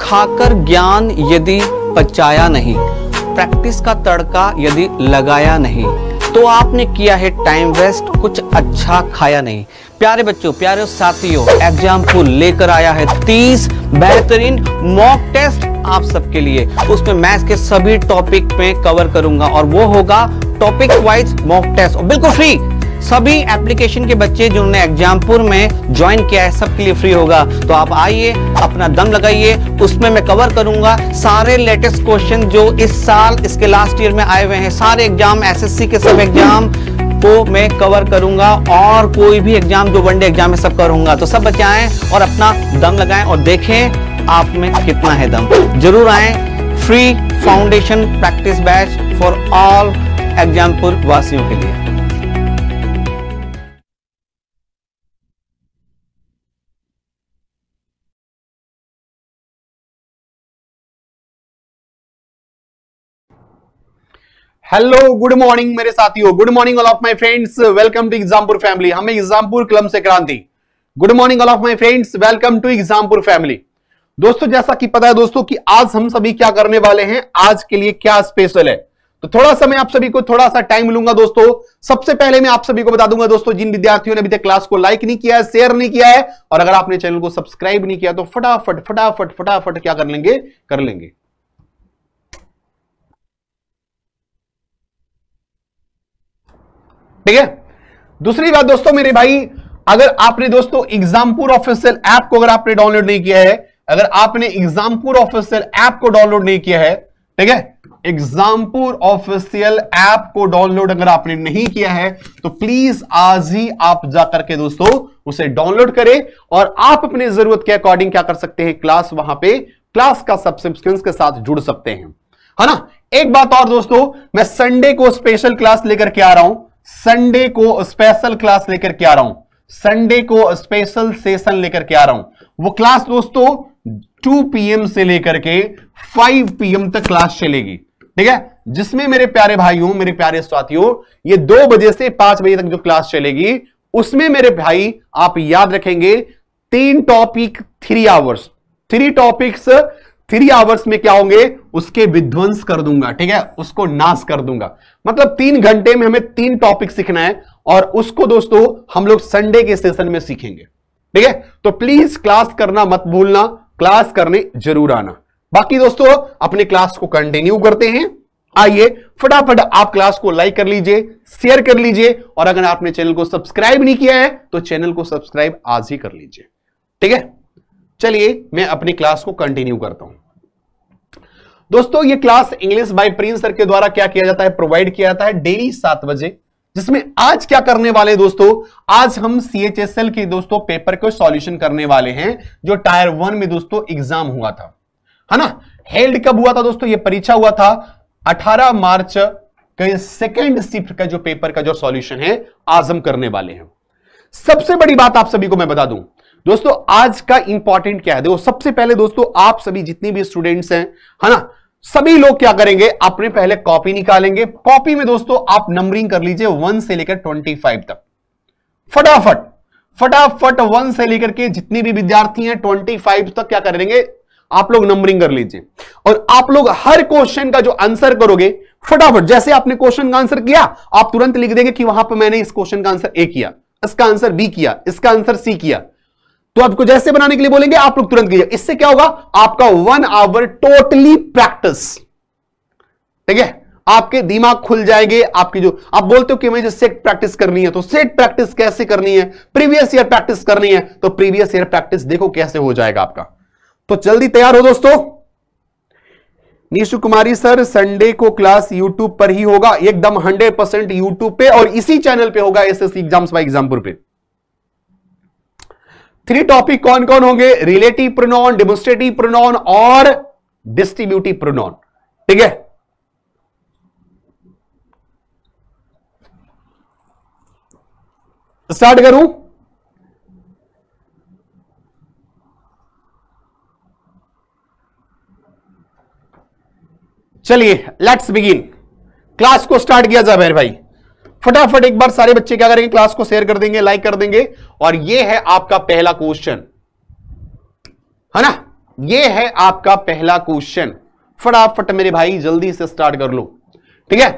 खाकर ज्ञान यदि पचाया नहीं प्रैक्टिस का तड़का यदि लगाया नहीं तो आपने किया है टाइम वेस्ट कुछ अच्छा खाया नहीं प्यारे बच्चों प्यारे साथियों एग्जाम्पल लेकर आया है तीस बेहतरीन मॉक टेस्ट आप सबके लिए उसमें मैथ्स के सभी टॉपिक में कवर करूंगा और वो होगा टॉपिक वाइज मॉक टेस्ट बिल्कुल फ्री सभी एप्लीकेशन के बच्चे जिन्होंने एग्जामपुर में ज्वाइन किया है सबके लिए फ्री होगा तो आप आइए अपना दम लगाइए उसमें मैं कवर करूंगा सारे लेटेस्ट क्वेश्चन जो इस साल इसके लास्ट ईयर में आए हुए हैं सारे एग्जाम एसएससी के सब एग्जाम को मैं कवर करूंगा और कोई भी एग्जाम जो वनडे एग्जाम है सब करूंगा तो सब बच्चे आए और अपना दम लगाएं और देखें आप में कितना है दम जरूर आए free foundation practice batch for all Exampur वासियों के लिए हेलो गुड मॉर्निंग मेरे साथियों good morning all of my friends welcome to Exampur family हमें एग्जामपुर क्लब से Kranti good morning all of my friends welcome to Exampur family दोस्तों जैसा कि पता है दोस्तों कि आज हम सभी क्या करने वाले हैं आज के लिए क्या स्पेशल है तो थोड़ा सा मैं आप सभी को थोड़ा सा टाइम लूंगा दोस्तों सबसे पहले मैं आप सभी को बता दूंगा दोस्तों जिन विद्यार्थियों ने अभी तक क्लास को लाइक नहीं किया है शेयर नहीं किया है और अगर आपने चैनल को सब्सक्राइब नहीं किया तो फटाफट फटाफट फटाफट क्या कर लेंगे कर लेंगे ठीक है दूसरी बात दोस्तों मेरे भाई अगर आपने दोस्तों एग्जामपुर ऑफिसियल ऐप को अगर आपने डाउनलोड नहीं किया है अगर आपने एग्जामपुर ऑफिसियल ऐप को डाउनलोड नहीं किया है ठीक है एग्जामपुर ऑफिशियल ऐप को डाउनलोड अगर आपने नहीं किया है तो प्लीज आज ही आप जाकर के दोस्तों उसे डाउनलोड करें और आप अपने जरूरत के अकॉर्डिंग क्या कर सकते हैं क्लास वहां पे क्लास का सबसे के साथ जुड़ सकते हैं है ना एक बात और दोस्तों मैं संडे को स्पेशल क्लास लेकर के आ रहा हूं संडे को स्पेशल क्लास लेकर के आ रहा हूं संडे को स्पेशल सेशन लेकर के आ रहा हूं वो क्लास दोस्तों 2 पीएम से लेकर के 5 पीएम तक क्लास चलेगी ठीक है जिसमें मेरे प्यारे भाइयों मेरे प्यारे साथियों ये दो बजे से पांच बजे तक जो क्लास चलेगी उसमें मेरे भाई आप याद रखेंगे तीन topic three hours three topics three hours में क्या होंगे उसके विध्वंस कर दूंगा ठीक है उसको नाश कर दूंगा मतलब तीन घंटे में हमें तीन टॉपिक सीखना है और उसको दोस्तों हम लोग संडे के सेशन में सीखेंगे ठीक है तो प्लीज क्लास करना मत भूलना क्लास करने जरूर आना बाकी दोस्तों अपने क्लास को कंटिन्यू करते हैं आइए फटाफट आप क्लास को लाइक कर लीजिए शेयर कर लीजिए और अगर आपने चैनल को सब्सक्राइब नहीं किया है तो चैनल को सब्सक्राइब आज ही कर लीजिए ठीक है चलिए मैं अपनी क्लास को कंटिन्यू करता हूं दोस्तों ये class English by Prince sir के द्वारा क्या किया जाता है प्रोवाइड किया जाता है डेली सात बजे जिसमें आज क्या करने वाले दोस्तों आज हम सीएचएसएल के दोस्तों पेपर को सॉल्यूशन करने वाले हैं जो टायर वन में दोस्तों एग्जाम हुआ था है ना हेल्ड कब हुआ था दोस्तों ये परीक्षा हुआ था 18 मार्च के सेकेंड शिफ्ट का जो पेपर का जो सॉल्यूशन है आज हम करने वाले हैं सबसे बड़ी बात आप सभी को मैं बता दूं दोस्तों आज का इंपॉर्टेंट क्या है देखो सबसे पहले दोस्तों आप सभी जितने भी स्टूडेंट्स हैं है ना सभी लोग क्या करेंगे अपने पहले कॉपी निकालेंगे कॉपी में दोस्तों आप नंबरिंग कर लीजिए वन से लेकर ट्वेंटी फाइव तक फटाफट फटाफट वन से लेकर के जितने भी विद्यार्थी हैं ट्वेंटी फाइव तक क्या करेंगे आप लोग नंबरिंग कर लीजिए और आप लोग हर क्वेश्चन का जो आंसर करोगे फटाफट जैसे आपने क्वेश्चन का आंसर किया आप तुरंत लिख देंगे कि वहां पर मैंने इस क्वेश्चन का आंसर ए किया इसका आंसर बी किया इसका आंसर सी किया तो आपको जैसे बनाने के लिए बोलेंगे आप लोग तुरंत कीजिए इससे क्या होगा आपका वन आवर टोटली प्रैक्टिस ठीक है आपके दिमाग खुल जाएंगे आपकी जो आप बोलते हो कि मुझे सेट प्रैक्टिस करनी है तो सेट प्रैक्टिस कैसे करनी है प्रीवियस ईयर प्रैक्टिस करनी है तो प्रीवियस ईयर प्रैक्टिस देखो कैसे हो जाएगा आपका तो जल्दी तैयार हो दोस्तों निशु कुमारी सर संडे को क्लास यूट्यूब पर ही होगा एकदम 100 परसेंट यूट्यूब पे और इसी चैनल पे होगा एसएससी एग्जाम्स बाय एग्जामपुर पे थ्री टॉपिक कौन कौन होंगे रिलेटिव प्रोनाउन डेमोस्ट्रेटिव प्रोनाउन और डिस्ट्रीब्यूटिव प्रोनाउन ठीक है स्टार्ट करूं चलिए लेट्स बिगिन क्लास को स्टार्ट किया जाए भाई फटाफट एक बार सारे बच्चे क्या करेंगे क्लास को शेयर कर देंगे लाइक कर देंगे और ये है आपका पहला क्वेश्चन है ना ये है आपका पहला क्वेश्चन फटाफट मेरे भाई जल्दी से स्टार्ट कर लो ठीक है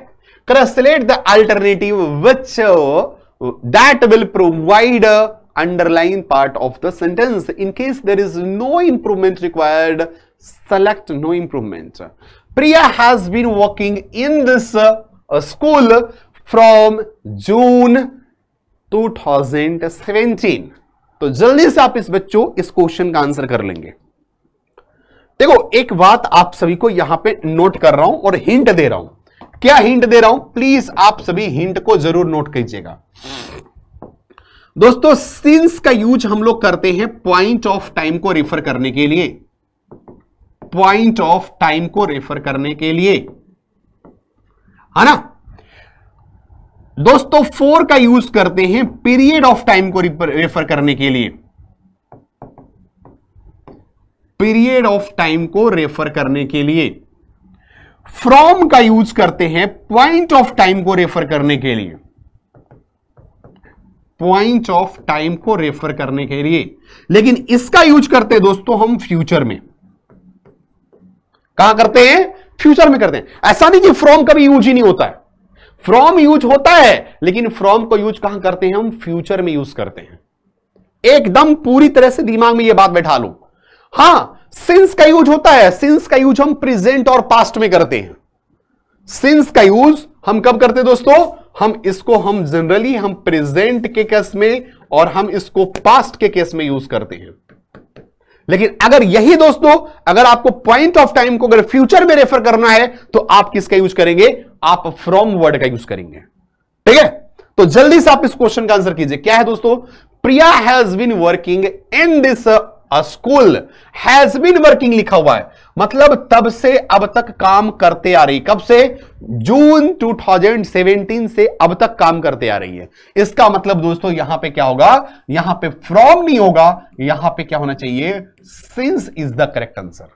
क्रसलेट the alternative which that will provide underline part of the sentence in case there is no improvement required select no improvement Priya has been walking in this school from June 2017 तो जल्दी से आप इस बच्चों इस क्वेश्चन का आंसर कर लेंगे देखो एक बात आप सभी को यहां पे नोट कर रहा हूं और हिंट दे रहा हूं क्या हिंट दे रहा हूं प्लीज आप सभी हिंट को जरूर नोट कीजिएगा दोस्तों सिंस का यूज हम लोग करते हैं पॉइंट ऑफ टाइम को रेफर करने के लिए पॉइंट ऑफ टाइम को रेफर करने के लिए है ना दोस्तों फोर का यूज करते हैं पीरियड ऑफ टाइम को रेफर करने के लिए पीरियड ऑफ टाइम को रेफर करने के लिए फ्रॉम का यूज करते हैं पॉइंट ऑफ टाइम को रेफर करने के लिए पॉइंट ऑफ टाइम को रेफर करने के लिए लेकिन इसका यूज करते हैं दोस्तों हम फ्यूचर में कहां करते हैं फ्यूचर में करते हैं ऐसा नहीं कि फ्रॉम कभी यूज ही नहीं होता है फ्रॉम यूज होता है लेकिन फ्रॉम को यूज कहां करते हैं हम फ्यूचर में यूज करते हैं एकदम पूरी तरह से दिमाग में यह बात बैठा लो हां सिंस का यूज होता है सिंस का यूज हम प्रेजेंट और पास्ट में करते हैं सिंस का यूज हम कब करते हैं दोस्तों हम इसको हम जनरली हम प्रेजेंट के केस में और हम इसको पास्ट के केस में यूज करते हैं लेकिन अगर यही दोस्तों अगर आपको पॉइंट ऑफ टाइम को अगर फ्यूचर में रेफर करना है तो आप किसका यूज करेंगे आप फ्रॉम वर्ड का यूज करेंगे ठीक है तो जल्दी से आप इस क्वेश्चन का आंसर कीजिए क्या है दोस्तों Priya has been working in this a school has been working लिखा हुआ है मतलब तब से अब तक काम करते आ रही कब से जून 2017 से अब तक काम करते आ रही है इसका मतलब दोस्तों यहां पे क्या होगा यहां पे फ्रॉम नहीं होगा यहां पे क्या होना चाहिए since is the correct answer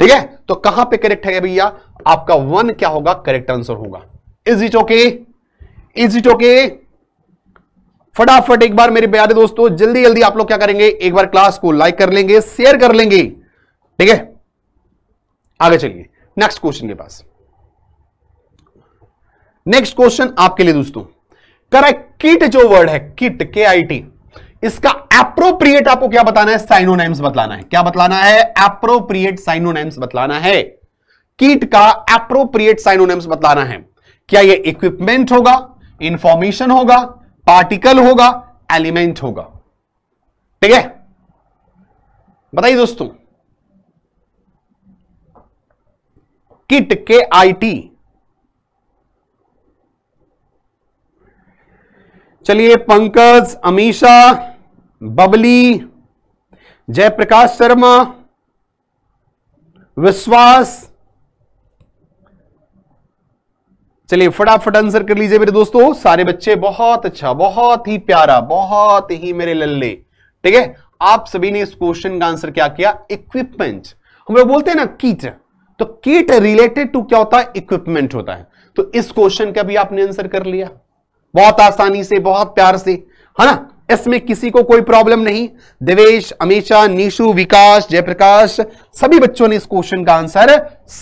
ठीक है तो कहां पे करेक्ट है भैया आपका वन क्या होगा करेक्ट आंसर होगा is it okay is it okay फटाफट एक बार मेरे प्यारे दोस्तों जल्दी जल्दी आप लोग क्या करेंगे एक बार क्लास को लाइक कर लेंगे शेयर कर लेंगे ठीक है आगे चलिए नेक्स्ट क्वेश्चन के पास नेक्स्ट क्वेश्चन आपके लिए दोस्तों करेक्ट किट जो वर्ड है किट के आई टी इसका एप्रोप्रिएट आपको क्या बताना है साइनोनेम्स बतलाना है क्या बतलाना है एप्रोप्रिएट साइनोनाइम्स बतलाना है किट का एप्रोप्रिएट साइनोनेम्स बतलाना है क्या ये इक्विपमेंट होगा इंफॉर्मेशन होगा पार्टिकल होगा एलिमेंट होगा ठीक है बताइए दोस्तों किट के आईटी चलिए पंकज अमीशा बबली जयप्रकाश शर्मा विश्वास चलिए फटाफट आंसर कर लीजिए मेरे दोस्तों सारे बच्चे बहुत अच्छा बहुत ही प्यारा बहुत ही मेरे लल्ले ठीक है आप सभी ने इस क्वेश्चन का आंसर क्या किया इक्विपमेंट हम लोग बोलते हैं ना कीट तो कीट रिलेटेड टू क्या होता है इक्विपमेंट होता है तो इस क्वेश्चन का भी आपने आंसर कर लिया बहुत आसानी से बहुत प्यार से है ना इसमें किसी को कोई प्रॉब्लम नहीं देवेश अमीशा नीशु विकास जयप्रकाश सभी बच्चों ने इस क्वेश्चन का आंसर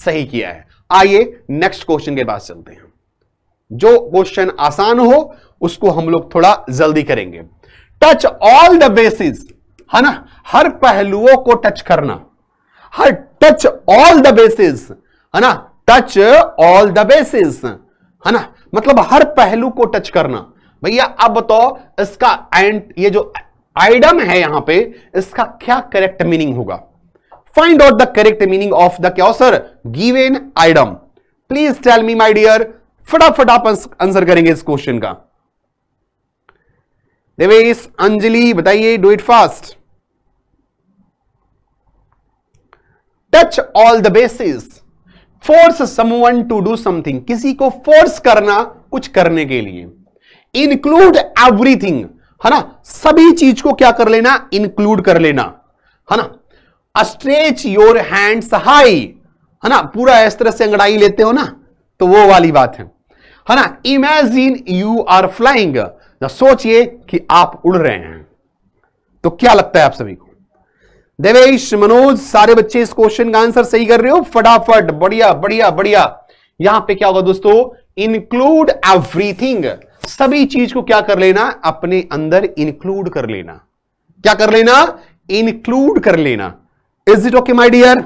सही किया है आइए नेक्स्ट क्वेश्चन के पास चलते हैं जो क्वेश्चन आसान हो उसको हम लोग थोड़ा जल्दी करेंगे टच ऑल द बेसिस है ना हर पहलुओं को टच करना हर टच ऑल द बेसिस है ना टच ऑल द बेसिस है ना मतलब हर पहलू को टच करना भैया अब बताओ इसका एंड ये जो आइडम है यहां पे इसका क्या करेक्ट मीनिंग होगा find out the correct meaning of the क्या sir given idiom please tell me my dear फटाफट आप आंसर करेंगे इस क्वेश्चन का देवेश अंजलि बताइए do it fast touch all the bases force someone to do something किसी को फोर्स करना कुछ करने के लिए इंक्लूड एवरीथिंग है ना सभी चीज को क्या कर लेना इंक्लूड कर लेना है ना स्ट्रेच योर हैंड्स हाई है ना पूरा इस तरह से अंगड़ाई लेते हो ना तो वो वाली बात है है ना इमेजिन यू आर फ्लाइंग सोचिए कि आप उड़ रहे हैं तो क्या लगता है आप सभी को देवेश मनोज सारे बच्चे इस क्वेश्चन का आंसर सही कर रहे हो फटाफट बढ़िया बढ़िया बढ़िया यहां पे क्या होगा दोस्तों इंक्लूड एवरीथिंग सभी चीज को क्या कर लेना अपने अंदर इंक्लूड कर लेना क्या कर लेना इंक्लूड कर लेना is it okay my dear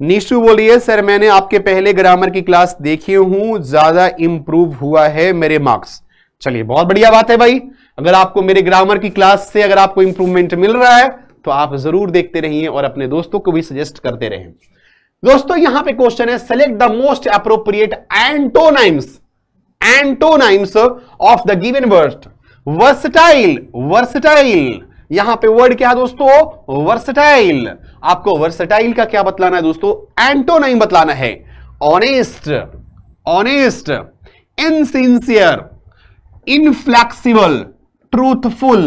Nishu बोलिए सर मैंने आपके पहले ग्रामर की क्लास देखी हूं ज्यादा इंप्रूव हुआ है मेरे मार्क्स चलिए बहुत बढ़िया बात है भाई अगर आपको मेरे ग्रामर की क्लास से अगर आपको इंप्रूवमेंट मिल रहा है तो आप जरूर देखते रहिए और अपने दोस्तों को भी सजेस्ट करते रहे दोस्तों यहां पे क्वेश्चन है select the most appropriate antonyms antonyms of the given word versatile versatile यहां पे वर्ड क्या है दोस्तों वर्सटाइल आपको वर्सेटाइल का क्या बतलाना है दोस्तों एंटो नहीं बतलाना है honest honest insincere inflexible truthful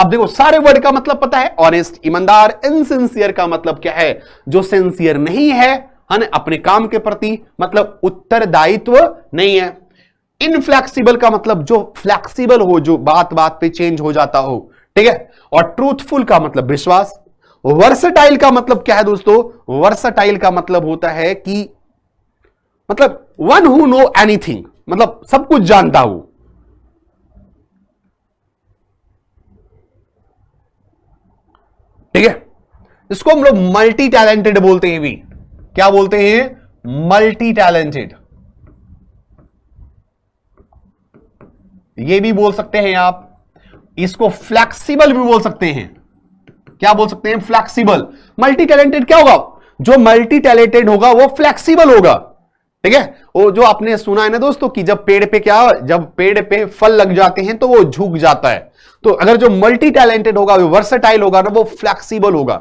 अब देखो सारे वर्ड का मतलब पता है ऑनेस्ट ईमानदार इनसिंसियर का मतलब क्या है जो सिंसियर नहीं है है अपने काम के प्रति मतलब उत्तरदायित्व नहीं है इनफ्लेक्सिबल का मतलब जो फ्लेक्सिबल हो जो बात बात पे चेंज हो जाता हो ठीक है और ट्रूथफुल का मतलब विश्वास वर्सटाइल का मतलब क्या है दोस्तों वर्सटाइल का मतलब होता है कि मतलब वन हु नो एनीथिंग मतलब सब कुछ जानता हूं ठीक है इसको हम लोग मल्टी टैलेंटेड बोलते हैं भी क्या बोलते हैं मल्टी टैलेंटेड ये भी बोल सकते हैं आप इसको फ्लेक्सिबल भी बोल सकते हैं क्या बोल सकते हैं फ्लेक्सिबल मल्टी टैलेंटेड क्या होगा जो मल्टी टैलेंटेड होगा वो फ्लेक्सिबल होगा ठीक है वो जो आपने सुना है ना दोस्तों कि जब पेड़ पे क्या जब पेड़ पे फल लग जाते हैं तो वो झुक जाता है तो अगर जो मल्टी टैलेंटेड होगा तो वो वर्सेटाइल होगा ना वो फ्लेक्सिबल होगा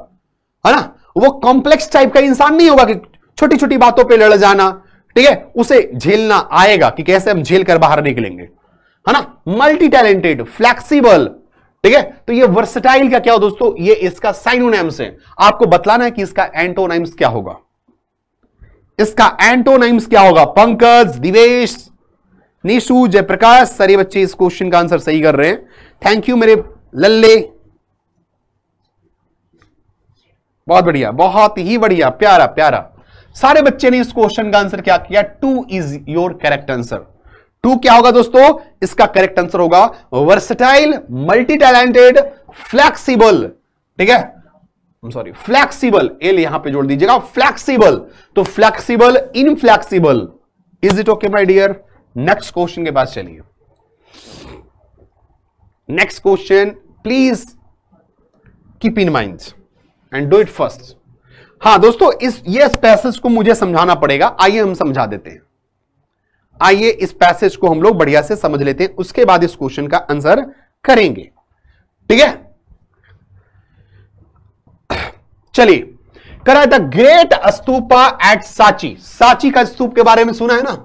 है ना वो कॉम्प्लेक्स टाइप का इंसान नहीं होगा कि छोटी छोटी बातों पे लड़ जाना ठीक है उसे झेलना आएगा कि कैसे हम झेल कर बाहर निकलेंगे है ना मल्टी टैलेंटेड फ्लेक्सिबल ठीक है तो ये वर्सटाइल का क्या हो दोस्तों ये इसका साइनोनाइम्स है आपको बतलाना है कि इसका एंटोनाइम्स क्या होगा इसका एंटोनाइम्स क्या होगा पंकज दिवेश निशु जयप्रकाश सारे बच्चे इस क्वेश्चन का आंसर सही कर रहे हैं थैंक यू मेरे लल्ले बहुत बढ़िया बहुत ही बढ़िया प्यारा प्यारा सारे बच्चे ने इस क्वेश्चन का आंसर क्या किया two is your correct answer two क्या होगा दोस्तों इसका करेक्ट आंसर होगा वर्सटाइल मल्टी टैलेंटेड फ्लैक्सीबल ठीक है सॉरी फ्लैक्सीबल एल यहां पे जोड़ दीजिएगा फ्लैक्सीबल तो flexible inflexible is it okay my dear next question के पास चलिए next question please keep in mind and do it first हाँ दोस्तों इस ये पैसेज को मुझे समझाना पड़ेगा आइए हम समझा देते हैं आइए इस पैसेज को हम लोग बढ़िया से समझ लेते हैं उसके बाद इस क्वेश्चन का आंसर करेंगे ठीक है चलिए करा द ग्रेट स्तूपा एट साची साची का स्तूप के बारे में सुना है ना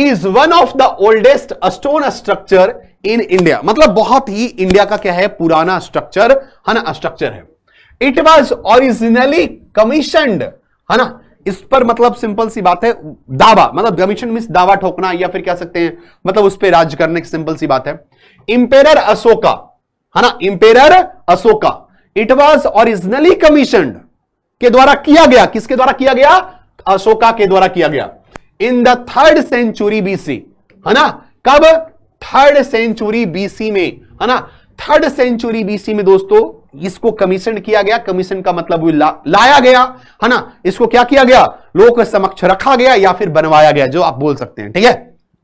is one of the oldest stone structure in India मतलब बहुत ही इंडिया का क्या है पुराना स्ट्रक्चर है ना स्ट्रक्चर है इट वॉज ओरिजिनली कमीशन है ना इस पर मतलब सिंपल सी बात है दावा मतलब कमीशन मिस दावा ठोकना या फिर कह सकते हैं मतलब उस पर राज करने की सिंपल सी बात है इंपेरर अशोका है ना emperor Ashoka it was originally commission के द्वारा किया गया किसके द्वारा किया गया अशोका के द्वारा किया गया in the third century BC है ना कब थर्ड सेंचुरी बीसी में है ना थर्ड सेंचुरी बीसी में दोस्तों इसको कमीशन किया गया कमीशन का मतलब ला, लाया गया है ना इसको क्या किया गया लोक समक्ष रखा गया या फिर बनवाया गया जो आप बोल सकते हैं ठीक है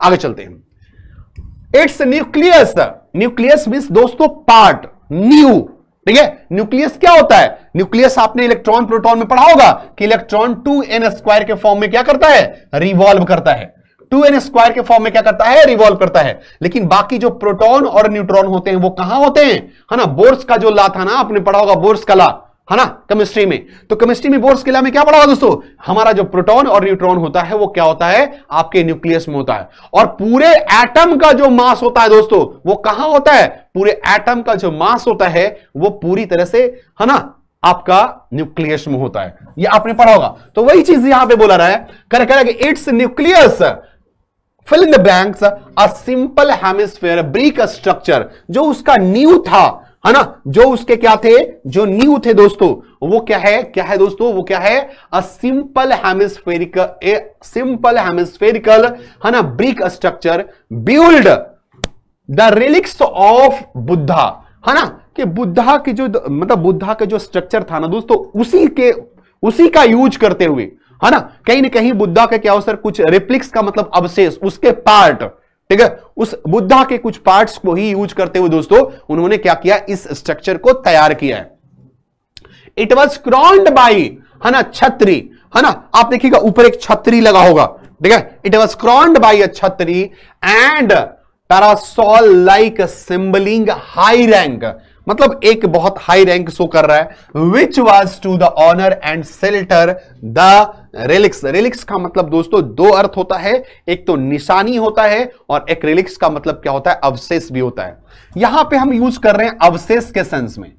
आगे चलते हैं इट्स न्यूक्लियस न्यूक्लियस मीन दोस्तों पार्ट न्यू ठीक है न्यूक्लियस क्या होता है न्यूक्लियस आपने इलेक्ट्रॉन प्रोटॉन में पढ़ा होगा कि इलेक्ट्रॉन टू एन स्क्वायर के फॉर्म में क्या करता है रिवॉल्व करता है टू एन स्क्वायर के फॉर्म में क्या करता है रिवॉल्व करता है लेकिन बाकी जो प्रोटॉन और न्यूट्रॉन होते हैं वो कहां होते हैं है ना बोर्स का जो ला था ना आपने पढ़ा होगा बोर्स का ला है ना केमिस्ट्री में तो केमिस्ट्री में बोर्स के ला में क्या पढ़ा होगा दोस्तों हमारा जो प्रोटॉन और न्यूट्रॉन होता है वो क्या होता है आपके न्यूक्लियस में होता है और पूरे एटम का जो मास होता है दोस्तों वो कहां होता है पूरे एटम का जो मास होता है वो पूरी तरह से है ना आपका न्यूक्लियस में होता है ये आपने पढ़ा होगा तो वही चीज यहां पे बोला रहा है कह रहा है कि it's nucleus fill in the blanks a simple hemisphere brick structure जो उसका न्यू था है ना जो उसके क्या थे जो न्यू थे दोस्तों वो क्या है क्या है दोस्तों वो क्या है a simple hemispherical a simple hemispherical है ना brick structure build the relics of Buddha है ना कि बुद्धा के जो मतलब बुद्धा का जो स्ट्रक्चर था ना दोस्तों उसी के उसी का यूज करते हुए है हाँ ना कहीं ना कहीं बुद्धा के क्या हो सर कुछ रिप्लिक्स का मतलब अवशेष उसके पार्ट ठीक है उस बुद्धा के कुछ पार्ट्स को ही यूज करते हुए दोस्तों उन्होंने क्या किया इस स्ट्रक्चर को तैयार किया है इट वॉज क्रॉन्ड बाई है ना छत्री है हाँ ना आप देखिएगा ऊपर एक छतरी लगा होगा ठीक है it was crowned by a chhatri and parasol like symbolling high rank मतलब एक बहुत हाई रैंक शो कर रहा है which was to the honour and shelter the relics relics का मतलब दोस्तों दो अर्थ होता है एक तो निशानी होता है और एक रेलिक्स का मतलब क्या होता है अवशेष भी होता है यहां पे हम यूज कर रहे हैं अवशेष के सेंस में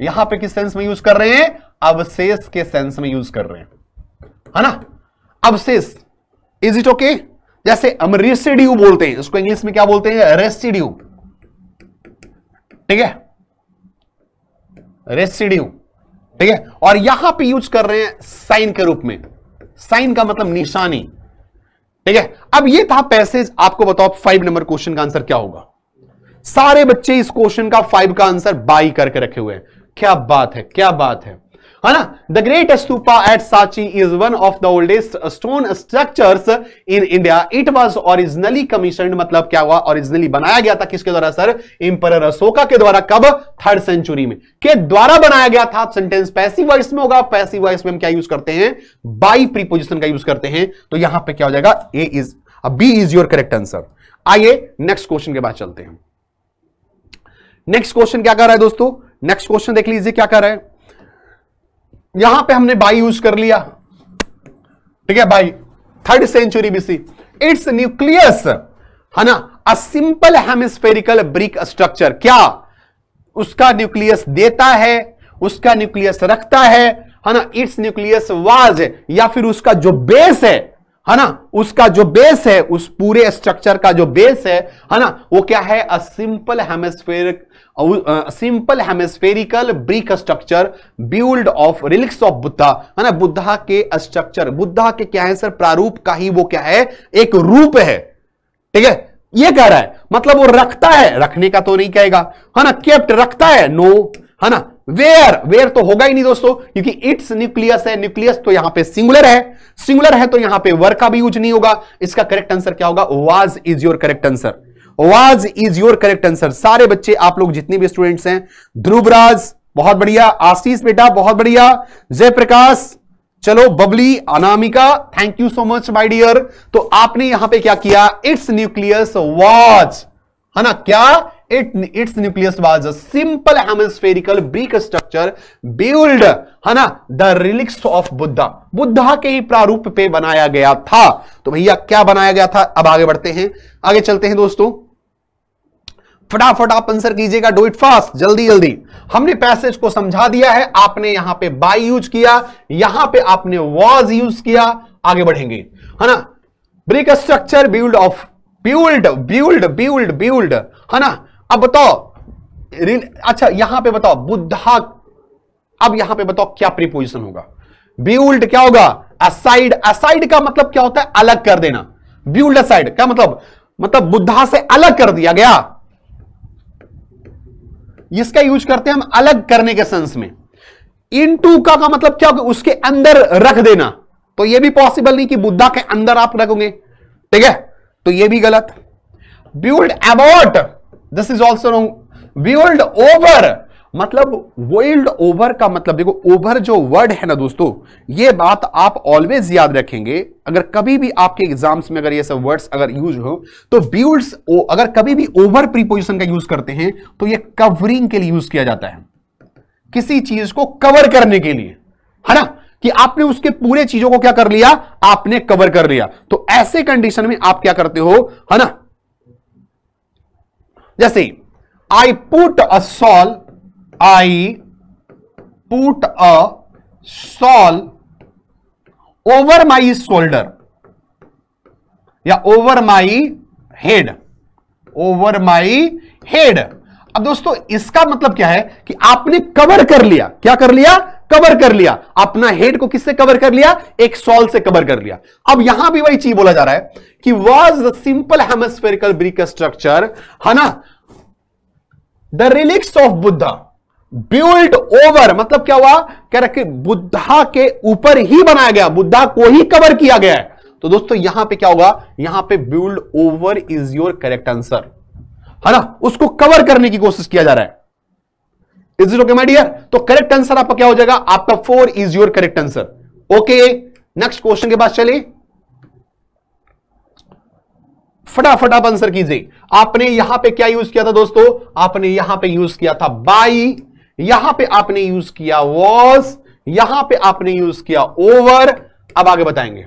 यहां पे किस सेंस में यूज कर रहे हैं अवशेष के सेंस में यूज कर रहे हैं है ना अवशेष इज इट ओके जैसे हम रेसिड्यू बोलते हैं इसको इंग्लिश में क्या बोलते हैं रेसिड्यू ठीक है रेसिड्यू ठीक है और यहां पे यूज कर रहे हैं साइन के रूप में साइन का मतलब निशानी ठीक है अब ये था पैसेज आपको बताओ फाइव नंबर क्वेश्चन का आंसर क्या होगा सारे बच्चे इस क्वेश्चन का फाइव का आंसर बाई करके रखे हुए हैं क्या बात है क्या बात है है ना द ग्रेट स्तूपा एट साची is one of the oldest stone structures in India it was originally commission मतलब क्या हुआ ओरिजिनली बनाया गया था किसके द्वारा सर इम्पर अशोका के द्वारा कब थर्ड सेंचुरी में के द्वारा बनाया गया था सेंटेंस पैसिव वॉइस में होगा पैसिव वॉइस में हम क्या यूज करते हैं बाई प्रीपोजिशन का यूज करते हैं तो यहां पे क्या हो जाएगा A is B is your correct answer आइए नेक्स्ट क्वेश्चन के बाद चलते हैं नेक्स्ट क्वेश्चन क्या कर रहा है दोस्तों नेक्स्ट क्वेश्चन देख लीजिए क्या कर रहा है यहां पे हमने बाई यूज कर लिया ठीक है by third century BC it's nucleus है ना a simple hemispherical brick structure क्या उसका न्यूक्लियस देता है उसका न्यूक्लियस रखता है है ना इट्स न्यूक्लियस वाज या फिर उसका जो बेस है है ना उसका जो बेस है उस पूरे स्ट्रक्चर का जो बेस है है ना वो क्या है a simple hemispheric simple hemispherical brick structure build of relics of Buddha है ना बुद्धा के स्ट्रक्चर बुद्धा के क्या है सर प्रारूप का ही वो क्या है एक रूप है ठीक है ये कह रहा है मतलब वो रखता है रखने का तो नहीं कहेगा है ना केप्ट रखता है नो है ना वेयर वेयर तो होगा ही नहीं दोस्तों क्योंकि इट्स न्यूक्लियस है न्यूक्लियस तो यहां पे सिंगुलर है सिंगुलर है तो यहां पे वर का भी यूज नहीं होगा इसका करेक्ट आंसर क्या होगा was is your correct answer was is your correct answer सारे बच्चे आप लोग जितने भी स्टूडेंट्स हैं ध्रुवराज बहुत बढ़िया आशीष बेटा बहुत बढ़िया जयप्रकाश चलो Babli Anamika thank you so much my dear तो आपने यहां पे क्या किया इट्स न्यूक्लियस वाज है ना क्या it its nucleus was a simple hemispherical brick structure built है ना the relics of Buddha Buddha के ही प्रारूप पे बनाया गया था तो भैया क्या बनाया गया था अब आगे बढ़ते हैं आगे चलते हैं दोस्तों फटाफट आप आंसर कीजिएगा डू इट फास्ट जल्दी जल्दी हमने पैसेज को समझा दिया है आपने यहां पे बाई यूज किया यहां पे आपने वॉज यूज किया आगे बढ़ेंगे है ना brick structure build of build build build build है ना अब बताओ अच्छा यहां पे बताओ बुद्धा अब यहां पे बताओ क्या प्रीपोजिशन होगा बी उल्ट क्या होगा असाइड असाइड का मतलब क्या होता है अलग कर देना बी उल्ट असाइड क्या मतलब मतलब बुद्धा से अलग कर दिया गया इसका यूज करते हैं हम अलग करने के सेंस में इन टू का, का मतलब क्या होगा उसके अंदर रख देना तो यह भी पॉसिबल नहीं कि बुद्धा के अंदर आप रखोगे ठीक है तो यह भी गलत build about this is also wrong wield over मतलब वर्ल्ड ओवर का मतलब देखो ओवर जो वर्ड है ना दोस्तों ये बात आप ऑलवेज याद रखेंगे अगर कभी भी आपके एग्जाम्स में अगर ये सब वर्ड्स अगर यूज हो तो बिल्ड्स अगर कभी भी ओवर प्रीपोजिशन का यूज करते हैं तो ये कवरिंग के लिए यूज किया जाता है किसी चीज को कवर करने के लिए है ना कि आपने उसके पूरे चीजों को क्या कर लिया आपने कवर कर लिया तो ऐसे कंडीशन में आप क्या करते हो है ना जैसे I put a shawl I put a shawl over my shoulder या over my head over my head अब दोस्तों इसका मतलब क्या है कि आपने कवर कर लिया क्या कर लिया कवर कर लिया अपना हेड को किससे कवर कर लिया एक सॉल से कवर कर लिया अब यहां भी वही चीज बोला जा रहा है कि was the simple hemispherical brick structure है ना the relics of Buddha build over मतलब क्या हुआ कह रहा बुद्धा के ऊपर ही बनाया गया बुद्धा को ही कवर किया गया है तो दोस्तों यहां पे क्या होगा यहां पे build over is your correct answer है ना उसको कवर करने की कोशिश किया जा रहा है is it okay my dear तो करेक्ट आंसर आपका क्या हो जाएगा आपका four is your correct answer okay next question के पास चले फटाफट आप आंसर कीजिए आपने यहां पे क्या यूज किया था दोस्तों आपने यहां पे यूज किया था बाई यहां पे आपने यूज किया वॉज यहां पे आपने यूज किया ओवर अब आगे बताएंगे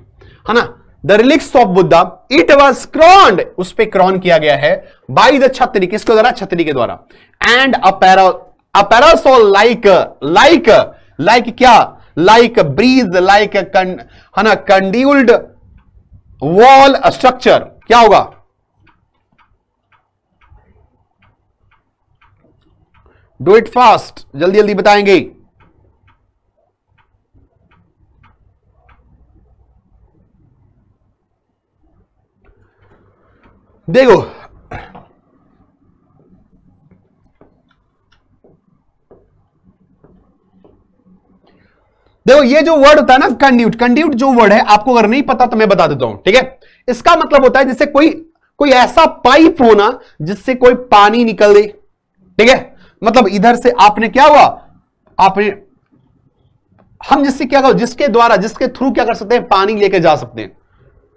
है ना the relics of Buddha it was crowned उस पर क्रॉन किया गया है बाई द छतरी किसके द्वारा छतरी के द्वारा and a para a parasol like like like क्या लाइक ब्रीज लाइक है ना कंड्यूल्ड वॉल स्ट्रक्चर क्या होगा डू इट फास्ट जल्दी जल्दी बताएंगे देखो देखो ये जो वर्ड होता है ना कंड्यूट कंड्यूट जो वर्ड है आपको अगर नहीं पता तो मैं बता देता हूं ठीक है इसका मतलब होता है जिससे कोई कोई ऐसा पाइप होना जिससे कोई पानी निकल दे ठीक है मतलब इधर से आपने क्या हुआ आपने हम जिससे क्या करो जिसके द्वारा जिसके थ्रू क्या कर सकते हैं पानी लेके जा सकते हैं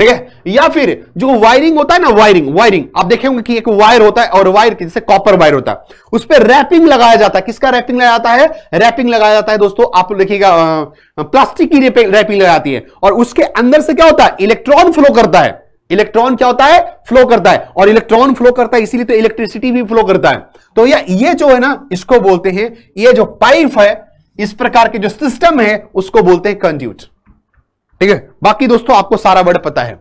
ठीक है या फिर जो वायरिंग होता है ना वायरिंग वायरिंग आप देखेंगे कि एक वायर होता है और वायर जैसे कॉपर वायर होता है उस पर रैपिंग लगाया जाता है किसका रैपिंग लगाया जाता है रैपिंग लगाया जाता है दोस्तों आप देखिएगा प्लास्टिक की रैपिंग लगाती है और उसके अंदर से क्या होता है इलेक्ट्रॉन फ्लो करता है इलेक्ट्रॉन क्या होता है फ्लो करता है और इलेक्ट्रॉन फ्लो करता है इसीलिए तो इलेक्ट्रिसिटी भी फ्लो करता है तो या ये जो है ना इसको बोलते हैं ये जो पाइप है इस प्रकार के जो सिस्टम है उसको बोलते हैं कंज्यूट ठीक है बाकी दोस्तों आपको सारा वर्ड पता है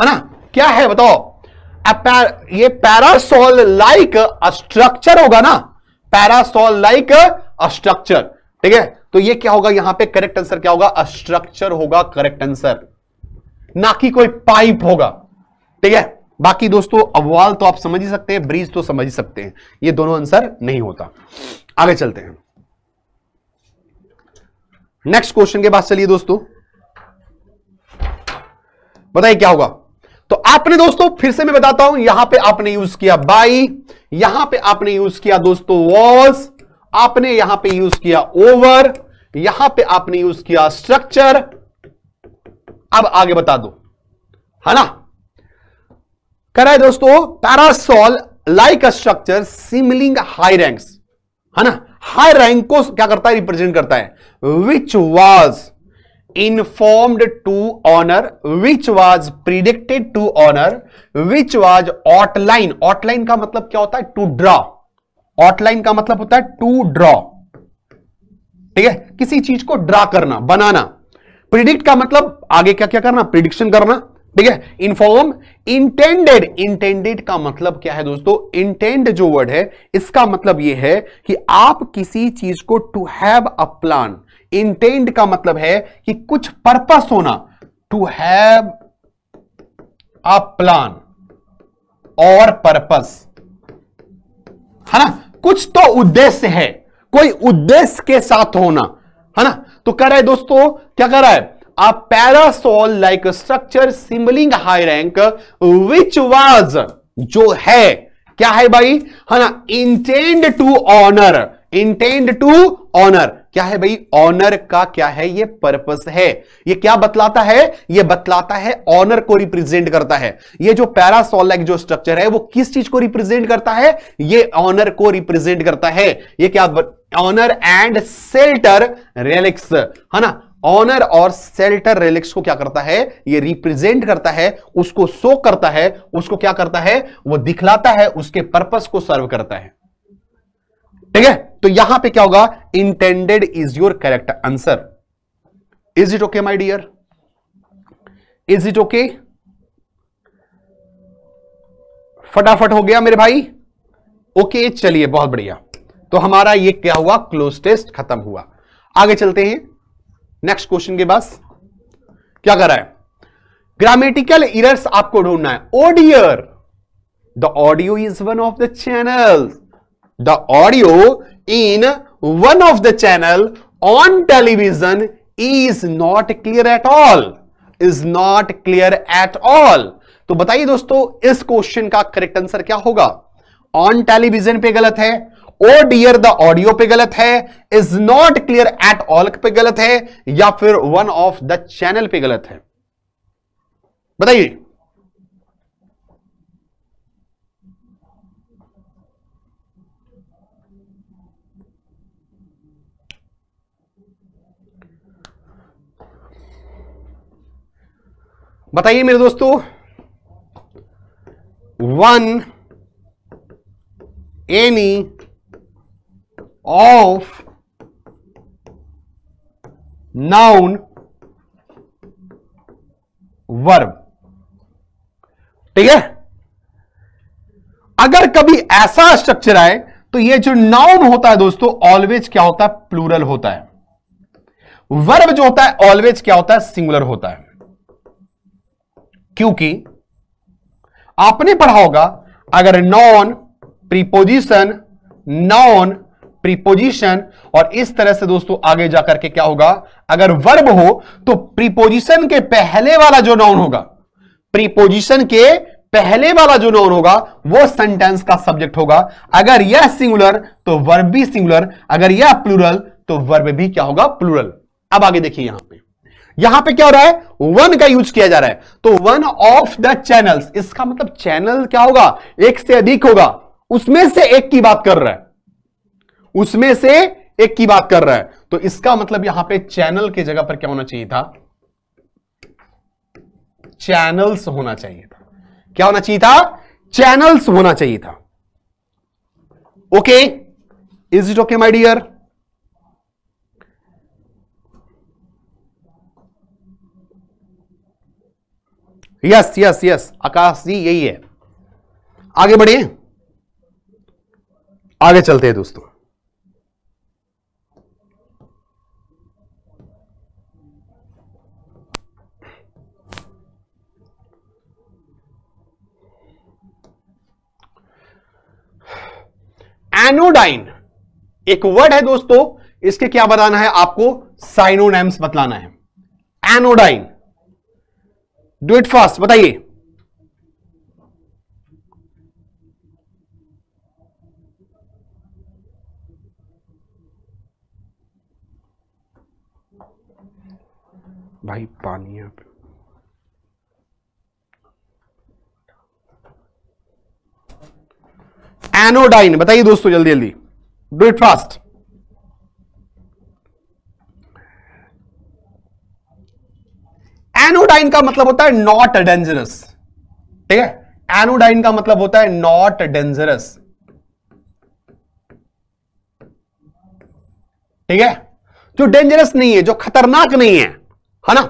है ना क्या है बताओ ये पैरासोल लाइक स्ट्रक्चर होगा ना पैरासोल लाइक स्ट्रक्चर ठीक है तो ये क्या होगा यहां पे करेक्ट आंसर क्या होगा स्ट्रक्चर होगा करेक्ट आंसर ना कि कोई पाइप होगा ठीक है बाकी दोस्तों अवाल तो आप समझ ही सकते हैं ब्रिज तो समझ ही सकते हैं ये दोनों आंसर नहीं होता आगे चलते हैं नेक्स्ट क्वेश्चन के बाद चलिए दोस्तों बताइए क्या होगा तो आपने दोस्तों फिर से मैं बताता हूं यहां पे आपने यूज किया बाई यहां पे आपने यूज किया दोस्तों वॉज आपने यहां पे यूज किया ओवर यहां पे आपने यूज किया स्ट्रक्चर अब आगे बता दो है ना कह रहा है दोस्तों parasol like a structure symbolling high ranks है ना हाई रैंक को क्या करता है रिप्रेजेंट करता है which was informed to honor which was predicted to honor which was outline outline का मतलब क्या होता है to draw outline का मतलब होता है to draw ठीक है किसी चीज को ड्रा करना बनाना प्रिडिक्ट का मतलब आगे क्या क्या करना प्रिडिक्शन करना ठीक है इनफॉर्म इंटेंडेड इंटेंडेड का मतलब क्या है दोस्तों इंटेंड जो वर्ड है इसका मतलब यह है कि आप किसी चीज को to have a plan intent का मतलब है कि कुछ पर्पस होना टू हैव अ प्लान और पर्पस है ना कुछ तो उद्देश्य है कोई उद्देश्य के साथ होना है ना तो कह रहा है दोस्तों क्या कह रहा है a parasol like structure symbolling high rank which was जो है क्या है भाई है ना intend to honour intend to honour क्या है भाई ऑनर का क्या है ये पर्पस है ये क्या बतलाता है ये बतलाता है ऑनर को रिप्रेजेंट करता है ये जो पैरासोलैक जो स्ट्रक्चर है वो किस चीज को रिप्रेजेंट करता है ये ऑनर को रिप्रेजेंट करता है ये क्या ऑनर एंड सेल्टर रेलिक्स है ना ऑनर और सेल्टर रेलिक्स को क्या करता है ये रिप्रेजेंट करता है उसको शो करता है उसको क्या करता है वो दिखलाता है उसके पर्पस को सर्व करता है ठीक है तो यहां पे क्या होगा intended is your correct answer is it okay my dear is it okay फटाफट हो गया मेरे भाई ओके okay, चलिए बहुत बढ़िया तो हमारा ये क्या हुआ क्लोज टेस्ट खत्म हुआ आगे चलते हैं नेक्स्ट क्वेश्चन के पास क्या कर रहा है ग्रामेटिकल इरर्स आपको ढूंढना है ओडियर the audio is one of the channels the audio in one of the channel on television is not clear at all is not clear at all तो बताइए दोस्तों इस क्वेश्चन का करेक्ट आंसर क्या होगा ऑन टेलीविजन पे गलत है ओ डियर द ऑडियो पे गलत है is not clear at all पे गलत है या फिर वन ऑफ द चैनल पे गलत है बताइए बताइए मेरे दोस्तों one any of noun verb ठीक है अगर कभी ऐसा स्ट्रक्चर आए तो ये जो नाउन होता है दोस्तों ऑलवेज क्या होता है प्लूरल होता है वर्ब जो होता है ऑलवेज क्या होता है सिंगुलर होता है क्योंकि आपने पढ़ा होगा अगर नॉन प्रीपोजिशन नॉन प्रीपोजिशन और इस तरह से दोस्तों आगे जाकर के क्या होगा अगर वर्ब हो तो प्रीपोजिशन के पहले वाला जो नॉन होगा प्रीपोजिशन के पहले वाला जो नॉन होगा वो सेंटेंस का सब्जेक्ट होगा अगर यह सिंगुलर तो वर्ब भी सिंगुलर अगर यह प्लूरल तो वर्ब भी क्या होगा प्लूरल अब आगे देखिए यहां पर यहां पे क्या हो रहा है वन का यूज किया जा रहा है तो वन ऑफ द चैनल इसका मतलब चैनल क्या होगा एक से अधिक होगा उसमें से एक की बात कर रहा है उसमें से एक की बात कर रहा है तो इसका मतलब यहां पे चैनल के जगह पर क्या होना चाहिए था चैनल्स होना चाहिए था क्या होना चाहिए था चैनल्स होना चाहिए था okay is it okay my dear yes yes yes Akash ji यही है आगे बढ़िए आगे चलते हैं दोस्तों एनोडाइन एक वर्ड है दोस्तों इसके क्या बताना है आपको साइनोनेम्स बतलाना है एनोडाइन डू इट फास्ट बताइए भाई पानी यहां पर एनोडाइन बताइए दोस्तों जल्दी जल्दी डू इट फास्ट एनोडाइन का मतलब होता है नॉट डेंजरस ठीक है एनोडाइन का मतलब होता है नॉट डेंजरस ठीक है जो डेंजरस नहीं है जो खतरनाक नहीं है है ना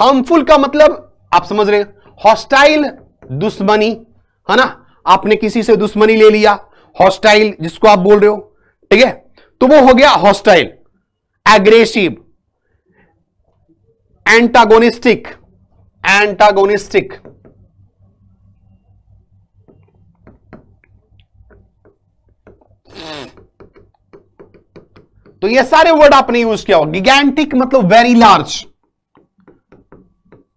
हार्मफुल का मतलब आप समझ रहे हैं हॉस्टाइल दुश्मनी है ना आपने किसी से दुश्मनी ले लिया हॉस्टाइल जिसको आप बोल रहे हो ठीक है तो वो हो गया हॉस्टाइल एग्रेसिव एंटागोनिस्टिक एंटागोनिस्टिक तो ये सारे वर्ड आपने यूज किया होगा गिगैंटिक मतलब वेरी लार्ज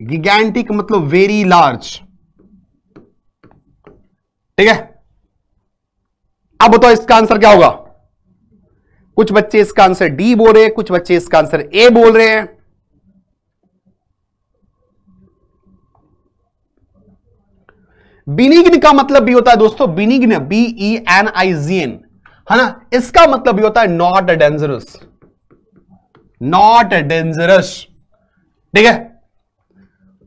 गिगैंटिक मतलब वेरी लार्ज ठीक है अब बताओ इसका आंसर क्या होगा कुछ बच्चे इसका आंसर डी बोल रहे हैं कुछ बच्चे इसका आंसर ए बोल रहे हैं बिनिग्न का मतलब भी होता है दोस्तों benign B E N I G N है ना इसका मतलब भी होता है नॉट डेंजरस नॉट डेंजरस ठीक है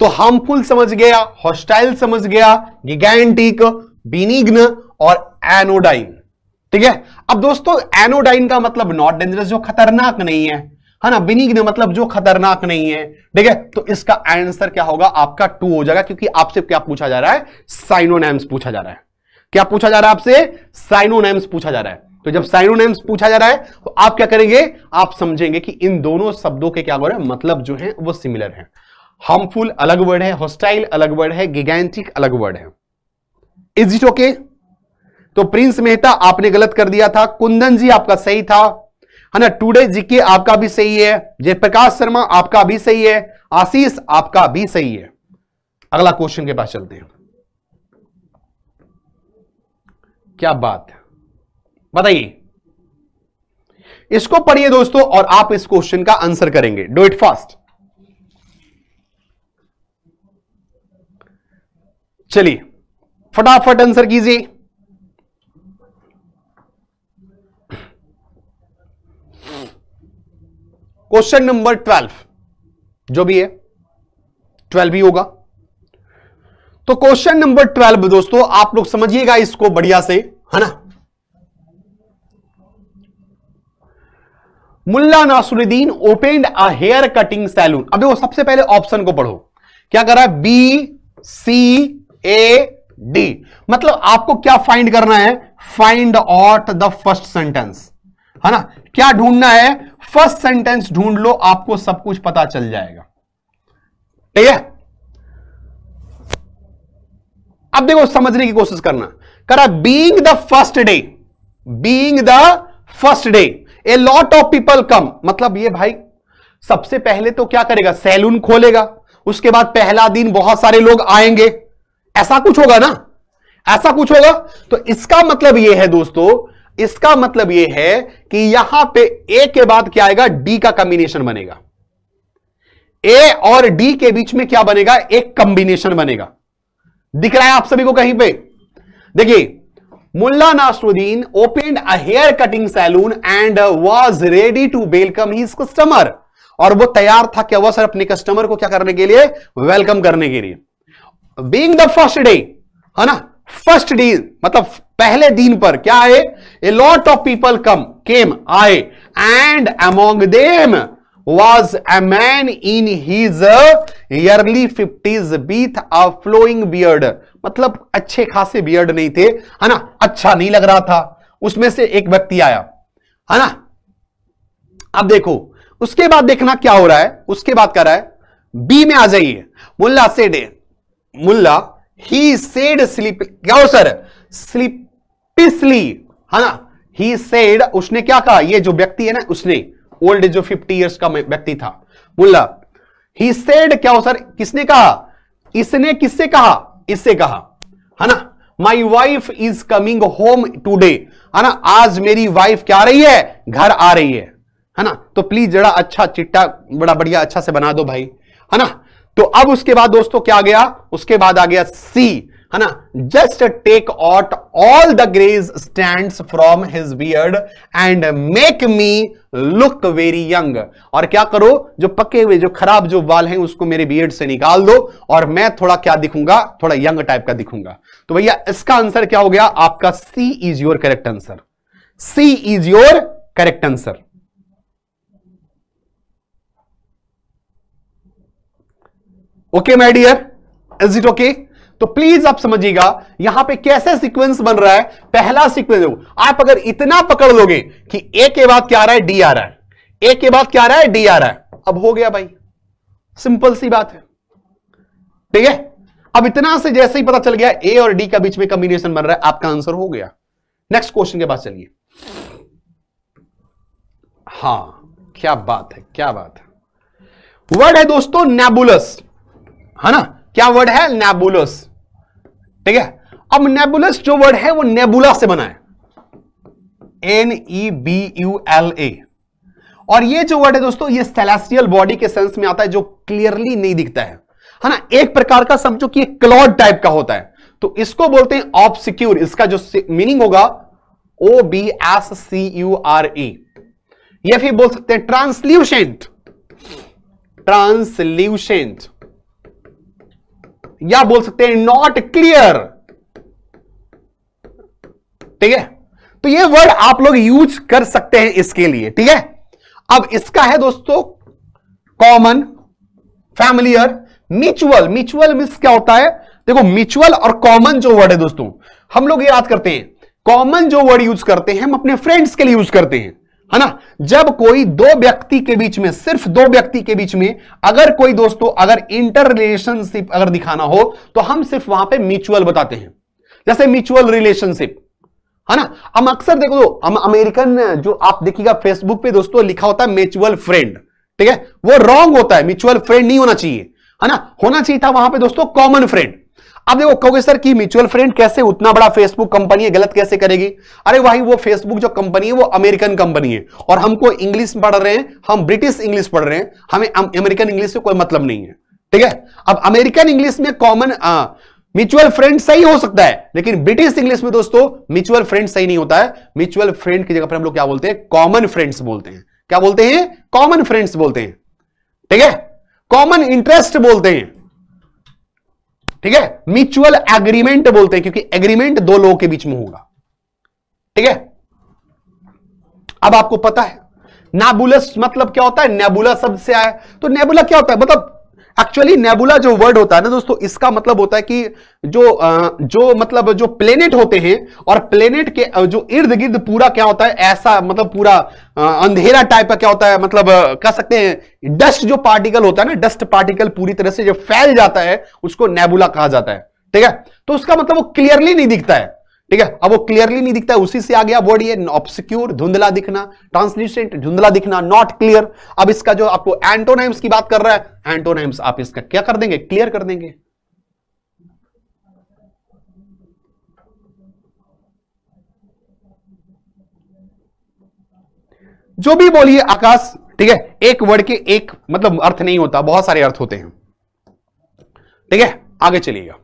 तो हार्मफुल समझ गया हॉस्टाइल समझ गया गिगैंटिक बिनिग्न और एनोडाइन ठीक है अब दोस्तों एनोडाइन का मतलब नॉट डेंजरस जो खतरनाक नहीं है है ना बिनिग्न मतलब जो खतरनाक नहीं है ठीक है तो इसका आंसर क्या होगा आपका टू हो जाएगा क्योंकि आपसे क्या पूछा जा रहा है साइनोनेम्स पूछा जा रहा है क्या पूछा जा रहा है आपसे साइनोनेम्स पूछा जा रहा है तो जब साइनोनेम्स पूछा जा रहा है तो आप क्या करेंगे आप समझेंगे कि इन दोनों शब्दों के क्या हो रहे हैं मतलब जो है वो सिमिलर है हार्मफुल अलग वर्ड है हॉस्टाइल अलग वर्ड है गिगेंटिक अलग वर्ड है इज इट ओके तो प्रिंस मेहता आपने गलत कर दिया था कुंदन जी आपका सही था है ना टूडे जीके आपका भी सही है जयप्रकाश शर्मा आपका भी सही है आशीष आपका भी सही है अगला क्वेश्चन के पास चलते हैं क्या बात है बताइए इसको पढ़िए दोस्तों और आप इस क्वेश्चन का आंसर करेंगे डू इट फास्ट चलिए फटाफट आंसर कीजिए क्वेश्चन नंबर ट्वेल्व जो भी है ट्वेल्व ही होगा तो क्वेश्चन नंबर ट्वेल्व दोस्तों आप लोग समझिएगा इसको बढ़िया से है ना Mulla Nasruddin opened a hair cutting saloon अभी वो सबसे पहले ऑप्शन को पढ़ो क्या कर रहा है बी सी ए डी मतलब आपको क्या फाइंड करना है find out the first sentence है ना क्या ढूंढना है फर्स्ट सेंटेंस ढूंढ लो आपको सब कुछ पता चल जाएगा ठीक है अब देखो समझने की कोशिश करना करा being the first day being the first day a lot of people come मतलब ये भाई सबसे पहले तो क्या करेगा सैलून खोलेगा उसके बाद पहला दिन बहुत सारे लोग आएंगे ऐसा कुछ होगा ना ऐसा कुछ होगा तो इसका मतलब यह है दोस्तों इसका मतलब यह है कि यहां पे ए के बाद क्या आएगा डी का कंबिनेशन बनेगा ए और डी के बीच में क्या बनेगा एक कंबिनेशन बनेगा दिख रहा है आप सभी को कहीं पे देखिए Mulla Nasruddin opened a hair cutting saloon and was ready to welcome his customer और वो तैयार था क्या वह सर अपने कस्टमर को क्या करने के लिए वेलकम करने के लिए बींग द फर्स्ट डे है ना फर्स्ट डील मतलब पहले दिन पर क्या है a lot of people come came आए and among them was a man in his early fifties with a flowing beard मतलब अच्छे खासे बियर्ड नहीं थे है ना अच्छा नहीं लग रहा था उसमें से एक व्यक्ति आया है ना अब देखो उसके बाद देखना क्या हो रहा है उसके बाद कर रहा है बी में आ जाइए मुल्ला डे मुल्ला ही सेड स्लीप क्या हो सर स्लीपिसली है हाँ ना ही सेड उसने क्या कहा ये जो व्यक्ति है ना उसने ओल्ड जो फिफ्टी ईयर्स का व्यक्ति था मुल्ला ही सेड क्या हो सर किसने कहा इसने किससे कहा इससे कहा है हाँ ना my wife is coming home today है ना आज मेरी वाइफ क्या आ रही है घर आ रही है है हाँ ना तो प्लीज जरा अच्छा चिट्टा बड़ा बढ़िया अच्छा से बना दो भाई है ना तो अब उसके बाद दोस्तों क्या आ गया उसके बाद आ गया सी है ना just take out all the greys stand from his beard and make me look very young और क्या करो जो पके हुए जो खराब जो बाल हैं उसको मेरे बियर्ड से निकाल दो और मैं थोड़ा क्या दिखूंगा थोड़ा यंग टाइप का दिखूंगा तो भैया इसका आंसर क्या हो गया आपका C is your correct answer C is your correct answer okay my dear is it okay तो प्लीज आप समझिएगा यहां पे कैसे सीक्वेंस बन रहा है पहला सीक्वेंस आप अगर इतना पकड़ लोगे कि ए के बाद क्या आ रहा है डी आ रहा है ए के बाद क्या आ रहा है डी आ रहा है अब हो गया भाई सिंपल सी बात है ठीक है अब इतना से जैसे ही पता चल गया ए और डी का बीच में कंबिनेशन बन रहा है आपका आंसर हो गया नेक्स्ट क्वेश्चन के बाद चलिए हां क्या बात है क्या बात है वर्ड है दोस्तों नेबुलस है ना क्या वर्ड है नेबुलस ठीक है अब नेबुलस जो वर्ड है वो नेबुला से बना है N E B U L A और ये जो वर्ड है दोस्तों ये सेलेस्टियल बॉडी के सेंस में आता है जो क्लियरली नहीं दिखता है है ना एक प्रकार का समझो कि क्लॉड टाइप का होता है तो इसको बोलते हैं ऑफ सिक्योर इसका जो मीनिंग होगा O B S C U R E या फिर बोल सकते हैं ट्रांसल्यूशेंट ट्रांसल्यूशेंट या बोल सकते हैं नॉट क्लियर ठीक है तो ये वर्ड आप लोग यूज कर सकते हैं इसके लिए ठीक है अब इसका है दोस्तों common familiar mutual mutual means क्या होता है देखो म्यूचुअल और कॉमन जो वर्ड है दोस्तों हम लोग याद करते हैं कॉमन जो वर्ड यूज करते हैं हम अपने फ्रेंड्स के लिए यूज करते हैं है ना जब कोई दो व्यक्ति के बीच में सिर्फ दो व्यक्ति के बीच में अगर कोई दोस्तों अगर इंटर रिलेशनशिप अगर दिखाना हो तो हम सिर्फ वहां पे म्यूचुअल बताते हैं जैसे म्यूचुअल रिलेशनशिप है ना हम अक्सर देखो हम अमेरिकन जो आप देखिएगा फेसबुक पे दोस्तों लिखा होता है म्यूचुअल फ्रेंड ठीक है वो रॉन्ग होता है म्यूचुअल फ्रेंड नहीं होना चाहिए है ना होना चाहिए था वहां पे दोस्तों कॉमन फ्रेंड अब देखो कहोगे सर कि म्यूचुअल फ्रेंड कैसे उतना बड़ा फेसबुक कंपनी है गलत कैसे करेगी अरे भाई वो फेसबुक जो कंपनी है वो अमेरिकन कंपनी है और हमको इंग्लिश पढ़ रहे हैं हम ब्रिटिश इंग्लिश पढ़ रहे हैं हमें अमेरिकन इंग्लिश से कोई मतलब नहीं है ठीक है अब अमेरिकन इंग्लिश में कॉमन म्यूचुअल फ्रेंड सही हो सकता है लेकिन ब्रिटिश इंग्लिश में दोस्तों म्यूचुअल फ्रेंड सही नहीं होता है म्यूचुअल फ्रेंड की जगह पर हम लोग क्या बोलते हैं कॉमन फ्रेंड्स बोलते हैं क्या बोलते हैं कॉमन फ्रेंड्स बोलते हैं ठीक है कॉमन इंटरेस्ट बोलते हैं ठीक है म्यूचुअल एग्रीमेंट बोलते हैं क्योंकि एग्रीमेंट दो लोगों के बीच में होगा ठीक है अब आपको पता है नेबुलस मतलब क्या होता है नेबुला शब्द से आया तो नेबुला क्या होता है मतलब एक्चुअली नेबुला जो वर्ड होता है ना दोस्तों इसका मतलब होता है कि जो जो मतलब जो प्लेनेट होते हैं और प्लेनेट के जो इर्द गिर्द पूरा क्या होता है ऐसा मतलब पूरा अंधेरा टाइप का क्या होता है मतलब कह सकते हैं डस्ट जो पार्टिकल होता है ना डस्ट पार्टिकल पूरी तरह से जो फैल जाता है उसको नेबुला कहा जाता है ठीक है तो उसका मतलब वो क्लियरली नहीं दिखता है ठीक है अब वो क्लियरली नहीं दिखता है उसी से आ गया वर्ड ये ऑब्सिक्योर धुंधला दिखना ट्रांसलिशेंट धुंधला दिखना नॉट क्लियर अब इसका जो आपको एंटोनाइम्स की बात कर रहा है एंटोनाइम्स आप इसका क्या कर देंगे क्लियर कर देंगे जो भी बोलिए आकाश ठीक है एक वर्ड के एक मतलब अर्थ नहीं होता बहुत सारे अर्थ होते हैं ठीक है आगे चलिएगा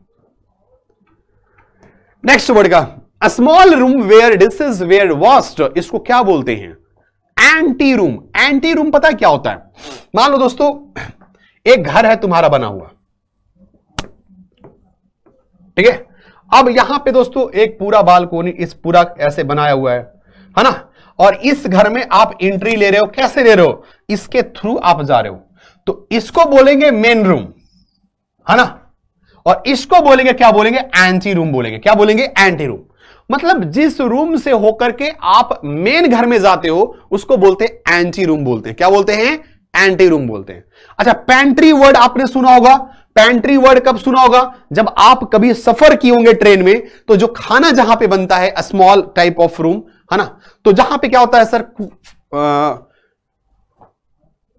नेक्स्ट वर्ड का a small room where dishes were washed इसको क्या बोलते हैं एंटी रूम एंटी रूम पता क्या होता है मान लो दोस्तों एक घर है तुम्हारा बना हुआ ठीक है अब यहां पे दोस्तों एक पूरा बालकोनी इस पूरा ऐसे बनाया हुआ है है ना और इस घर में आप एंट्री ले रहे हो कैसे ले रहे हो इसके थ्रू आप जा रहे हो तो इसको बोलेंगे मेन रूम है ना और इसको बोलेंगे क्या बोलेंगे एंटी रूम बोलेंगे क्या बोलेंगे एंटी रूम मतलब जिस रूम से होकर के आप मेन घर में जाते हो उसको बोलते हैं एंटी रूम बोलते हैं क्या बोलते हैं एंटी रूम बोलते हैं अच्छा पेंट्री वर्ड आपने सुना होगा पेंट्री वर्ड कब सुना होगा जब आप कभी सफर किए होंगे ट्रेन में तो जो खाना जहां पे बनता है स्मॉल टाइप ऑफ रूम है ना तो जहां पे क्या होता है सर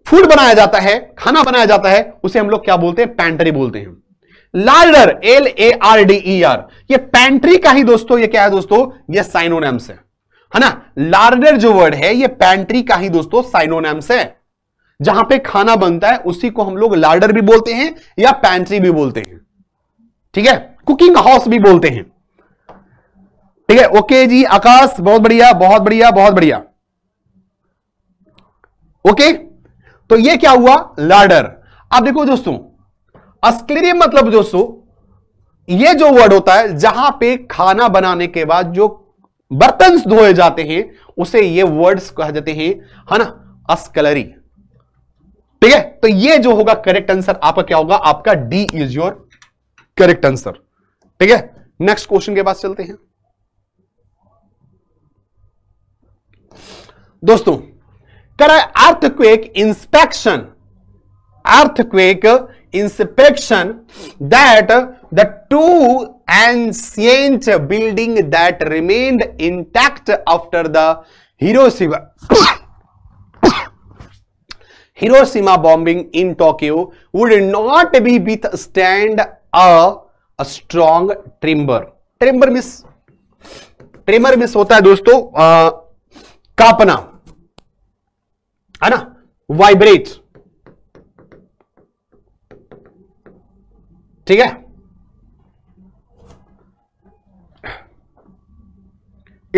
फूड बनाया जाता है खाना बनाया जाता है उसे हम लोग क्या बोलते हैं पेंट्री बोलते हैं larder L A R D E R ये पैंट्री का ही दोस्तों ये क्या है दोस्तों ये साइनोनेम्स है है ना लार्डर जो वर्ड है ये पैंट्री का ही दोस्तों साइनोनेम्स है जहां पे खाना बनता है उसी को हम लोग लार्डर भी बोलते हैं या पैंट्री भी बोलते हैं ठीक है कुकिंग हाउस भी बोलते हैं ठीक है ओके जी आकाश बहुत बढ़िया बहुत बढ़िया बहुत बढ़िया ओके तो ये क्या हुआ लार्डर आप देखो दोस्तों अस्क्लेरियम मतलब दोस्तों ये जो वर्ड होता है जहां पे खाना बनाने के बाद जो बर्तन धोए जाते हैं उसे ये वर्ड्स कहा जाते हैं है ना अस्कलरी ठीक है तो ये जो होगा करेक्ट आंसर आपका क्या होगा आपका D is your correct answer ठीक है नेक्स्ट क्वेश्चन के पास चलते हैं दोस्तों कराए earthquake inspection earthquake inspection that the two ancient building that remained intact after the Hiroshima Hiroshima bombing in Tokyo would not be withstand a, a strong tremor. Tremor means tremor means होता है दोस्तों आ, कापना है ना vibrate ठीक है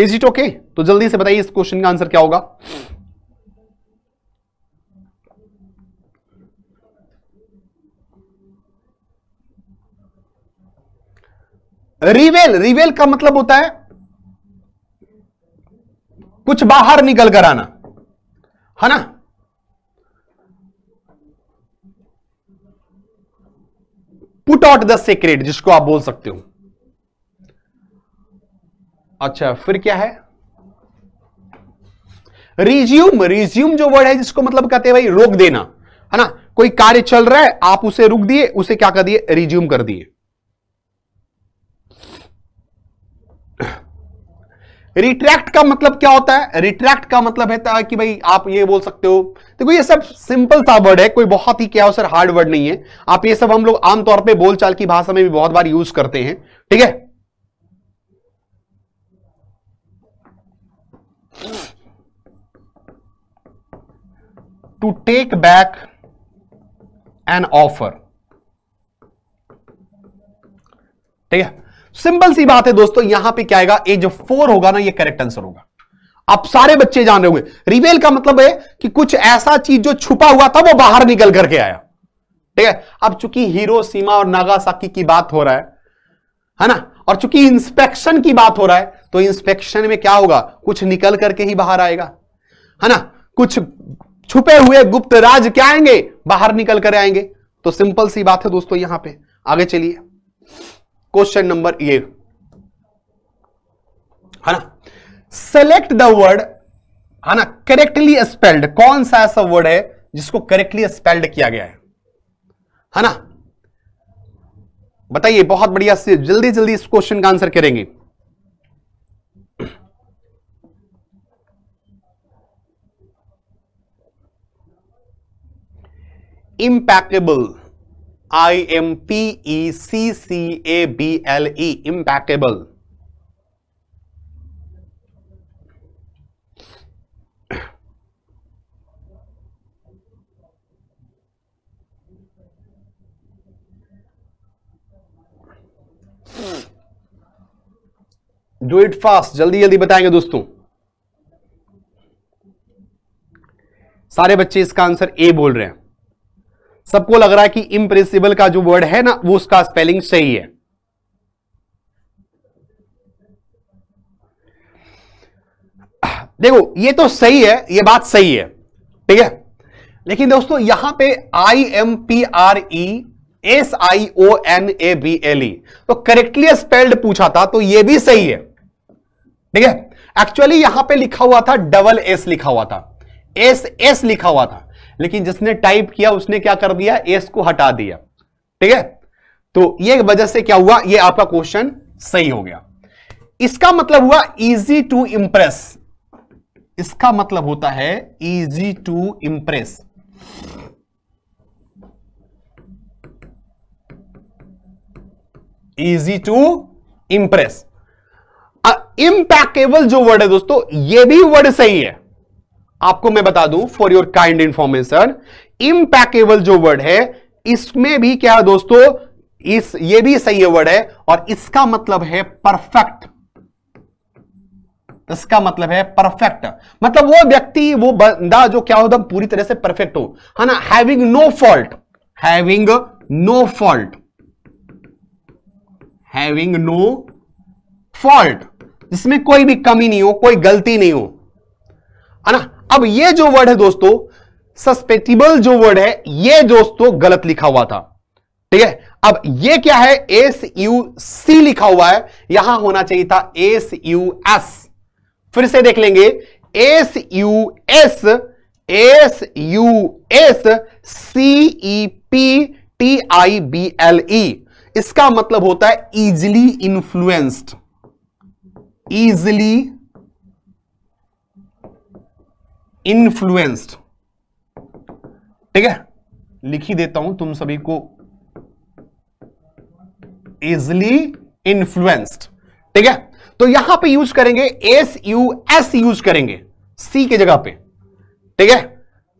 is it okay तो जल्दी से बताइए इस क्वेश्चन का आंसर क्या होगा रिवेल रिवेल का मतलब होता है कुछ बाहर निकल कर आना है ना पुट आउट द सेक्रेट जिसको आप बोल सकते हो अच्छा फिर क्या है रिज्यूम रिज्यूम जो वर्ड है जिसको मतलब कहते हैं भाई रोक देना है ना कोई कार्य चल रहा है आप उसे रुक दिए उसे क्या कर दिए रिज्यूम कर दिए रिट्रैक्ट का मतलब क्या होता है रिट्रैक्ट का मतलब है कि भाई आप ये बोल सकते हो देखो ये सब सिंपल सा वर्ड है कोई बहुत ही क्या हो सर हार्ड वर्ड नहीं है आप ये सब हम लोग आमतौर पर बोलचाल की भाषा में भी बहुत बार यूज करते हैं ठीक है to take back an offer ठीक है सिंपल सी बात है दोस्तों यहां पे क्या आएगा ए जो फोर होगा ना ये करेक्ट आंसर होगा आप सारे बच्चे जान रहे होंगे रिवेल का मतलब है कि कुछ ऐसा चीज जो छुपा हुआ था वो बाहर निकल करके आया ठीक है अब चूंकि हीरो सीमा और नागासाकी की बात हो रहा है है ना और चूंकि इंस्पेक्शन की बात हो रहा है तो इंस्पेक्शन में क्या होगा कुछ निकल करके ही बाहर आएगा है ना कुछ छुपे हुए गुप्त राज क्या आएंगे बाहर निकल कर आएंगे तो सिंपल सी बात है दोस्तों यहां पे आगे चलिए क्वेश्चन नंबर ये है ना सेलेक्ट द वर्ड है ना करेक्टली स्पेल्ड कौन सा ऐसा वर्ड है जिसको करेक्टली स्पेल्ड किया गया है है ना बताइए बहुत बढ़िया से जल्दी जल्दी इस क्वेश्चन का आंसर करेंगे impeccable I M P E C C A B L E impeccable do it fast जल्दी जल्दी बताएंगे दोस्तों सारे बच्चे इसका आंसर ए बोल रहे हैं सबको लग रहा है कि इम्प्रेसिबल का जो वर्ड है ना वो उसका स्पेलिंग सही है देखो ये तो सही है ये बात सही है ठीक है लेकिन दोस्तों यहां पे I M P R E S I O N A B L E तो करेक्टली स्पेल्ड पूछा था तो ये भी सही है ठीक है एक्चुअली यहां पे लिखा हुआ था डबल एस लिखा हुआ था एस एस लिखा हुआ था लेकिन जिसने टाइप किया उसने क्या कर दिया एस को हटा दिया ठीक है तो ये वजह से क्या हुआ ये आपका क्वेश्चन सही हो गया इसका मतलब हुआ इजी टू इंप्रेस इसका मतलब होता है easy to impress easy to impress impeccable जो वर्ड है दोस्तों ये भी वर्ड सही है आपको मैं बता दूं for your kind information impeccable जो वर्ड है इसमें भी क्या दोस्तों इस ये भी सही है वर्ड है और इसका मतलब है परफेक्ट इसका मतलब है परफेक्ट मतलब वो व्यक्ति वो बंदा जो क्या होता पूरी तरह से परफेक्ट हो है ना having no fault having no fault having no fault जिसमें कोई भी कमी नहीं हो कोई गलती नहीं हो है ना अब ये जो वर्ड है दोस्तों सस्पेक्टिबल जो वर्ड है ये दोस्तों गलत लिखा हुआ था ठीक है अब ये क्या है एस यू सी लिखा हुआ है यहां होना चाहिए था एस यू एस फिर से देख लेंगे S U S S U S C E P T I B L E इसका मतलब होता है इजिली इंफ्लुएंस्ड इजिली इन्फ्लुएंस्ड ठीक है लिख ही देता हूं तुम सभी को इजली इन्फ्लुएंस्ड ठीक है तो यहां पे यूज करेंगे एस यू एस यूज करेंगे सी के जगह पे ठीक है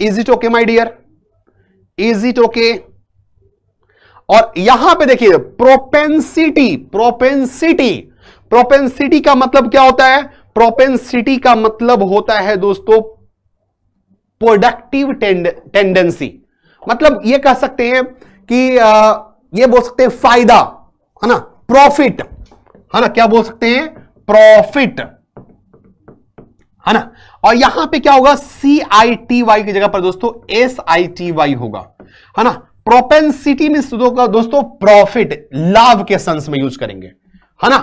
is it okay my dear is it okay और यहां पे देखिए प्रोपेंसिटी प्रोपेंसिटी प्रोपेंसिटी का मतलब क्या होता है प्रोपेंसिटी का मतलब होता है दोस्तों प्रोडक्टिव टेंडेंसी मतलब ये कह सकते हैं कि आ, ये बोल सकते हैं फायदा है ना प्रॉफिट है ना क्या बोल सकते हैं प्रॉफिट है ना और यहां पे क्या होगा सी आई टी वाई की जगह पर दोस्तों एस आई टी वाई होगा है ना प्रोपेंसिटी तो में दोस्तों प्रॉफिट लाभ के सेंस में यूज करेंगे है ना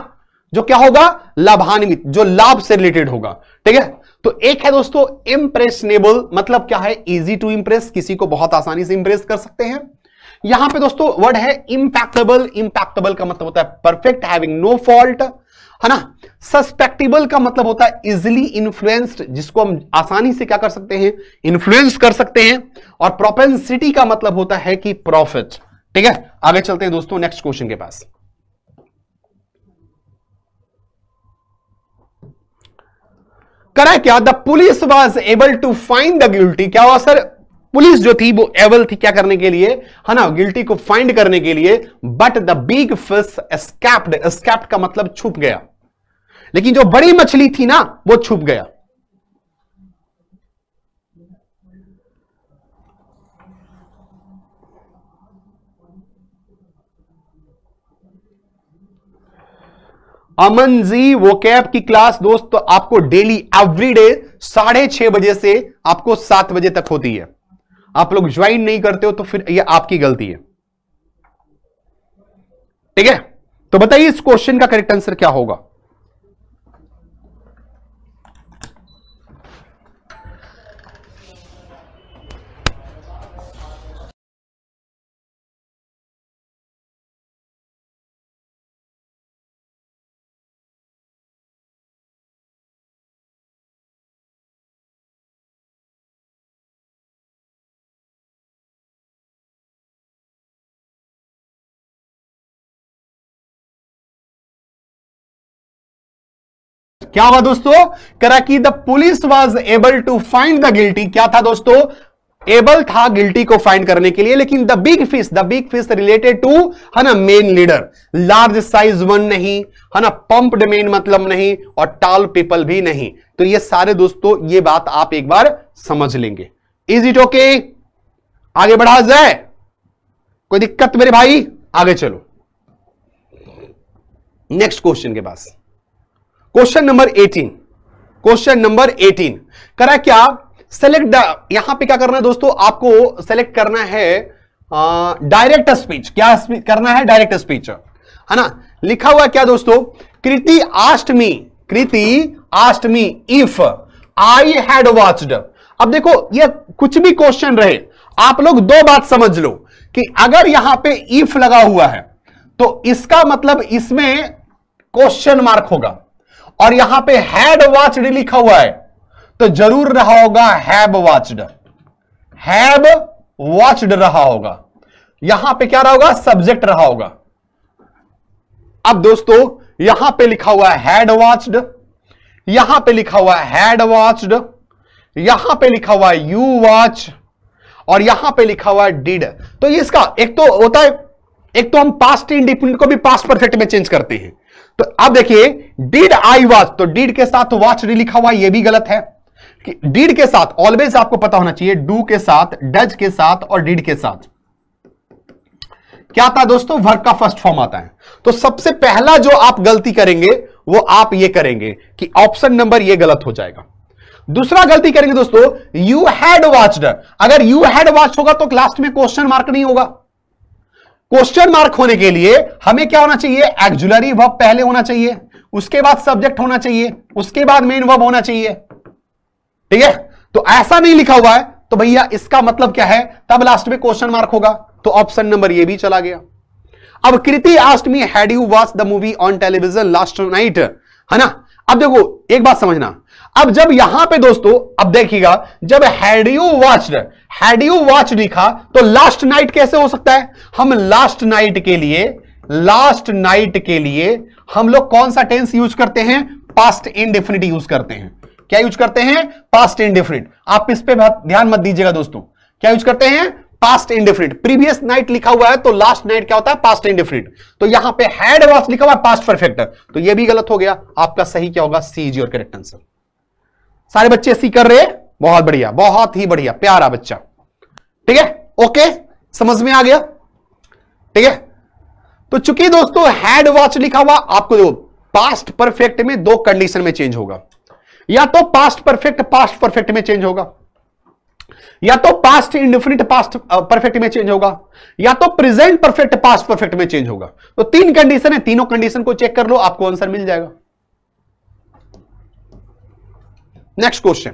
जो क्या होगा लाभान्वित जो लाभ से रिलेटेड होगा ठीक है तो एक है दोस्तों इम्प्रेशनेबल मतलब क्या है इजी टू इंप्रेस किसी को बहुत आसानी से इंप्रेस कर सकते हैं यहां पे दोस्तों वर्ड है इंपैक्टेबल इंपैक्टेबल का मतलब होता है परफेक्ट हैविंग नो फॉल्ट है ना सस्पेक्टेबल का मतलब होता है इजिली इंफ्लुएंस्ड जिसको हम आसानी से क्या कर सकते हैं इंफ्लुएंस कर सकते हैं और प्रोपेंसिटी का मतलब होता है कि प्रॉफिट ठीक है आगे चलते हैं दोस्तों नेक्स्ट क्वेश्चन के पास करा क्या the police was able to find the guilty क्या हुआ सर पुलिस जो थी वो एबल थी क्या करने के लिए है हाँ ना गिल्टी को फाइंड करने के लिए but the big fish escaped escaped का मतलब छुप गया लेकिन जो बड़ी मछली थी ना वो छुप गया अमन जी वो कैप की क्लास दोस्त तो आपको डेली एवरीडे साढ़े छह बजे से आपको सात बजे तक होती है आप लोग ज्वाइन नहीं करते हो तो फिर ये आपकी गलती है ठीक है तो बताइए इस क्वेश्चन का करेक्ट आंसर क्या होगा क्या हुआ दोस्तों करा कि the police was able to find the guilty क्या था दोस्तों एबल था गिल्टी को फाइंड करने के लिए लेकिन the big fish the big fish related to है ना main leader large size one नहीं है ना पंप्ड मेन मतलब नहीं और टॉल पीपल भी नहीं तो ये सारे दोस्तों ये बात आप एक बार समझ लेंगे इज इट ओके आगे बढ़ा जाए कोई दिक्कत मेरे भाई आगे चलो नेक्स्ट क्वेश्चन के पास क्वेश्चन नंबर 18 क्वेश्चन नंबर 18 करा क्या सेलेक्ट यहां पे क्या करना है दोस्तों आपको सेलेक्ट करना है डायरेक्ट स्पीच क्या स्पीच करना है डायरेक्ट स्पीच है ना लिखा हुआ क्या दोस्तों Kriti asked me Kriti asked me if I had watched अब देखो ये कुछ भी क्वेश्चन रहे आप लोग दो बात समझ लो कि अगर यहां पे इफ लगा हुआ है तो इसका मतलब इसमें क्वेश्चन मार्क होगा और यहां पे हैड वॉचड लिखा हुआ है तो जरूर रहा होगा हैब वॉचड हैब वॉचड रहा होगा यहां पे क्या रहा होगा सब्जेक्ट रहा होगा अब दोस्तों यहां पे लिखा हुआ हैड वॉचड यहां पे लिखा हुआ हैड वॉचड यहां पे लिखा हुआ है यू वॉच और यहां पे लिखा हुआ है डिड तो इसका एक तो होता है एक तो हम पास्ट इंडिपेंडेंट को भी पास्ट परफेक्ट में चेंज करते हैं तो अब देखिए डीड आई वॉच तो डीड के साथ वॉच तो नहीं लिखा हुआ यह भी गलत है डीड के साथ ऑलवेज आपको पता होना चाहिए डू के साथ डज के साथ और डीड के साथ क्या आता है दोस्तों वर्ग का फर्स्ट फॉर्म आता है तो सबसे पहला जो आप गलती करेंगे वो आप ये करेंगे कि ऑप्शन नंबर ये गलत हो जाएगा दूसरा गलती करेंगे दोस्तों यू हैड वॉच्ड अगर यू हैड वॉच होगा तो लास्ट में क्वेश्चन मार्क नहीं होगा क्वेश्चन मार्क होने के लिए हमें क्या होना चाहिए एक्जुलरी वर्ब पहले होना चाहिए उसके बाद सब्जेक्ट होना चाहिए उसके बाद मेन वर्ब होना चाहिए ठीक है तो ऐसा नहीं लिखा हुआ है तो भैया इसका मतलब क्या है तब लास्ट में क्वेश्चन मार्क होगा तो ऑप्शन नंबर ये भी चला गया अब Kriti asked me had you watch the movie on television last night है ना अब देखो एक बात समझना अब जब यहां पे दोस्तों अब देखिएगा जब had you watched had you watch लिखा तो लास्ट नाइट कैसे हो सकता है हम लास्ट नाइट के लिए लास्ट नाइट के लिए हम लोग कौन सा टेंस यूज करते हैं पास्ट इनडिफिनिट यूज करते हैं क्या यूज करते हैं पास्ट इनडिफिनिट आप इस पर ध्यान मत दीजिएगा दोस्तों क्या यूज करते हैं पास्ट इंडिफिनिट प्रीवियस नाइट लिखा हुआ है तो लास्ट नाइट क्या होता है पास्ट इंडिफिनिट तो यहां पे हैड वॉच लिखा हुआ है पास्ट परफेक्ट तो ये भी गलत हो गया आपका सही क्या होगा C is your correct answer सारे बच्चे सी कर रहे बहुत बढ़िया बहुत ही बढ़िया प्यारा बच्चा ठीक है ओके समझ में आ गया ठीक है तो चूंकि दोस्तों हैड वॉच लिखा हुआ आपको जो पास्ट परफेक्ट में दो कंडीशन में चेंज होगा या तो पास्ट परफेक्ट पास्ट परफेक्ट में चेंज होगा या तो पास्ट इंडिफिनिट पास्ट परफेक्ट में चेंज होगा या तो प्रेजेंट परफेक्ट पास्ट परफेक्ट में चेंज होगा तो तीन कंडीशन है तीनों कंडीशन को चेक कर लो आपको आंसर मिल जाएगा नेक्स्ट क्वेश्चन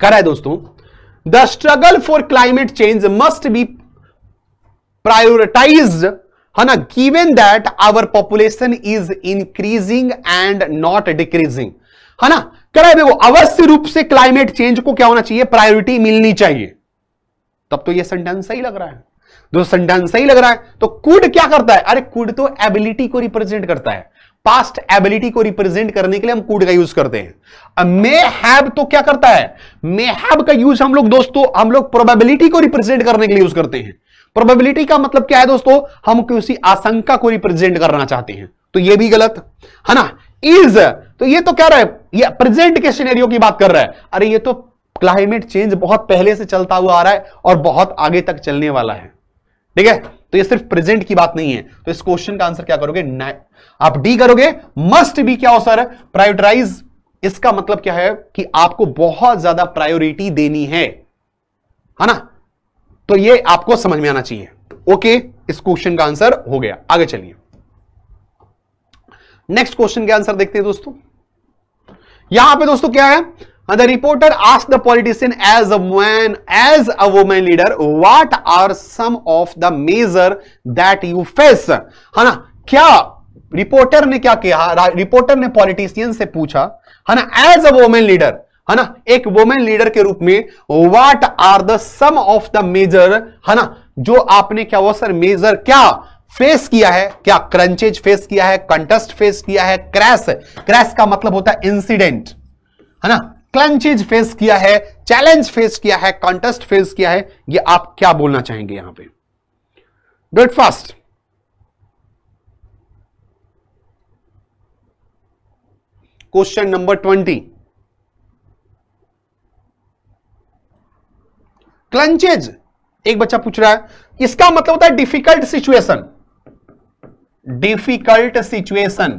करा है दोस्तों the struggle for climate change must be prioritize है ना given that our population is increasing and not decreasing है ना करा है देखो अवश्य रूप से क्लाइमेट चेंज को क्या होना चाहिए प्रायोरिटी मिलनी चाहिए तब तो ये सेंटेंस सही लग रहा है सेंटेंस सही लग रहा है तो कुड क्या करता है अरे कुड तो एबिलिटी को रिप्रेजेंट करता है पास्ट एबिलिटी को रिप्रेजेंट करने के लिए हम कूड का यूज करते हैं मे हैव तो क्या करता है मे हैव का यूज हम लोग दोस्तों हम लोग प्रोबेबिलिटी को रिप्रेजेंट करने के लिए यूज करते हैं प्रोबेबिलिटी का मतलब क्या है दोस्तों हम किसी आशंका को रिप्रेजेंट करना चाहते हैं तो ये भी गलत है ना इज तो ये तो कह रहा है ये प्रेजेंट के सिनेरियो की बात कर रहा है अरे ये तो क्लाइमेट चेंज बहुत पहले से चलता हुआ आ रहा है और बहुत आगे तक चलने वाला है ठीक है तो ये सिर्फ प्रेजेंट की बात नहीं है तो इस क्वेश्चन का आंसर क्या करोगे आप डी करोगे मस्ट बी क्या हो सर प्रायोरिटाइज इसका मतलब क्या है कि आपको बहुत ज्यादा प्रायोरिटी देनी है है ना तो ये आपको समझ में आना चाहिए ओके इस क्वेश्चन का आंसर हो गया आगे चलिए नेक्स्ट क्वेश्चन के आंसर देखते हैं दोस्तों यहां पे दोस्तों क्या है the reporter ask the politician as a man as a women leader what are some of the major that you face है ना क्या रिपोर्टर ने क्या किया हाँ, रिपोर्टर ने पॉलिटिशियन से पूछा है हाँ ना एज अ वोमेन लीडर है ना एक वोमेन लीडर के रूप में what are the some of the major है ना जो आपने क्या वो सर मेजर क्या फेस किया है क्या क्रंचेज फेस किया है कंटेस्ट फेस किया है क्रैश क्रैश का मतलब होता है इंसिडेंट है हाँ ना क्रंचेज फेस किया है चैलेंज फेस किया है कॉन्टेस्ट फेस किया है ये आप क्या बोलना चाहेंगे यहां पर do fast question number twenty crunches एक बच्चा पूछ रहा है इसका मतलब होता है difficult situation difficult situation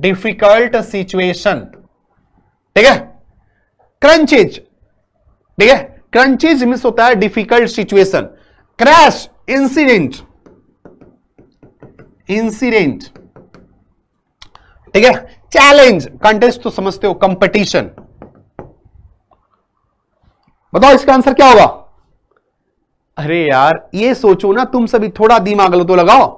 difficult situation ठीक है क्रंचेज ठीक है क्रंचेज मिस होता है difficult situation crash incident incident ठीक है चैलेंज कंटेस्ट तो समझते हो कंपटीशन बताओ इसका आंसर क्या होगा अरे यार ये सोचो ना तुम सभी थोड़ा दिमाग लो तो लगाओ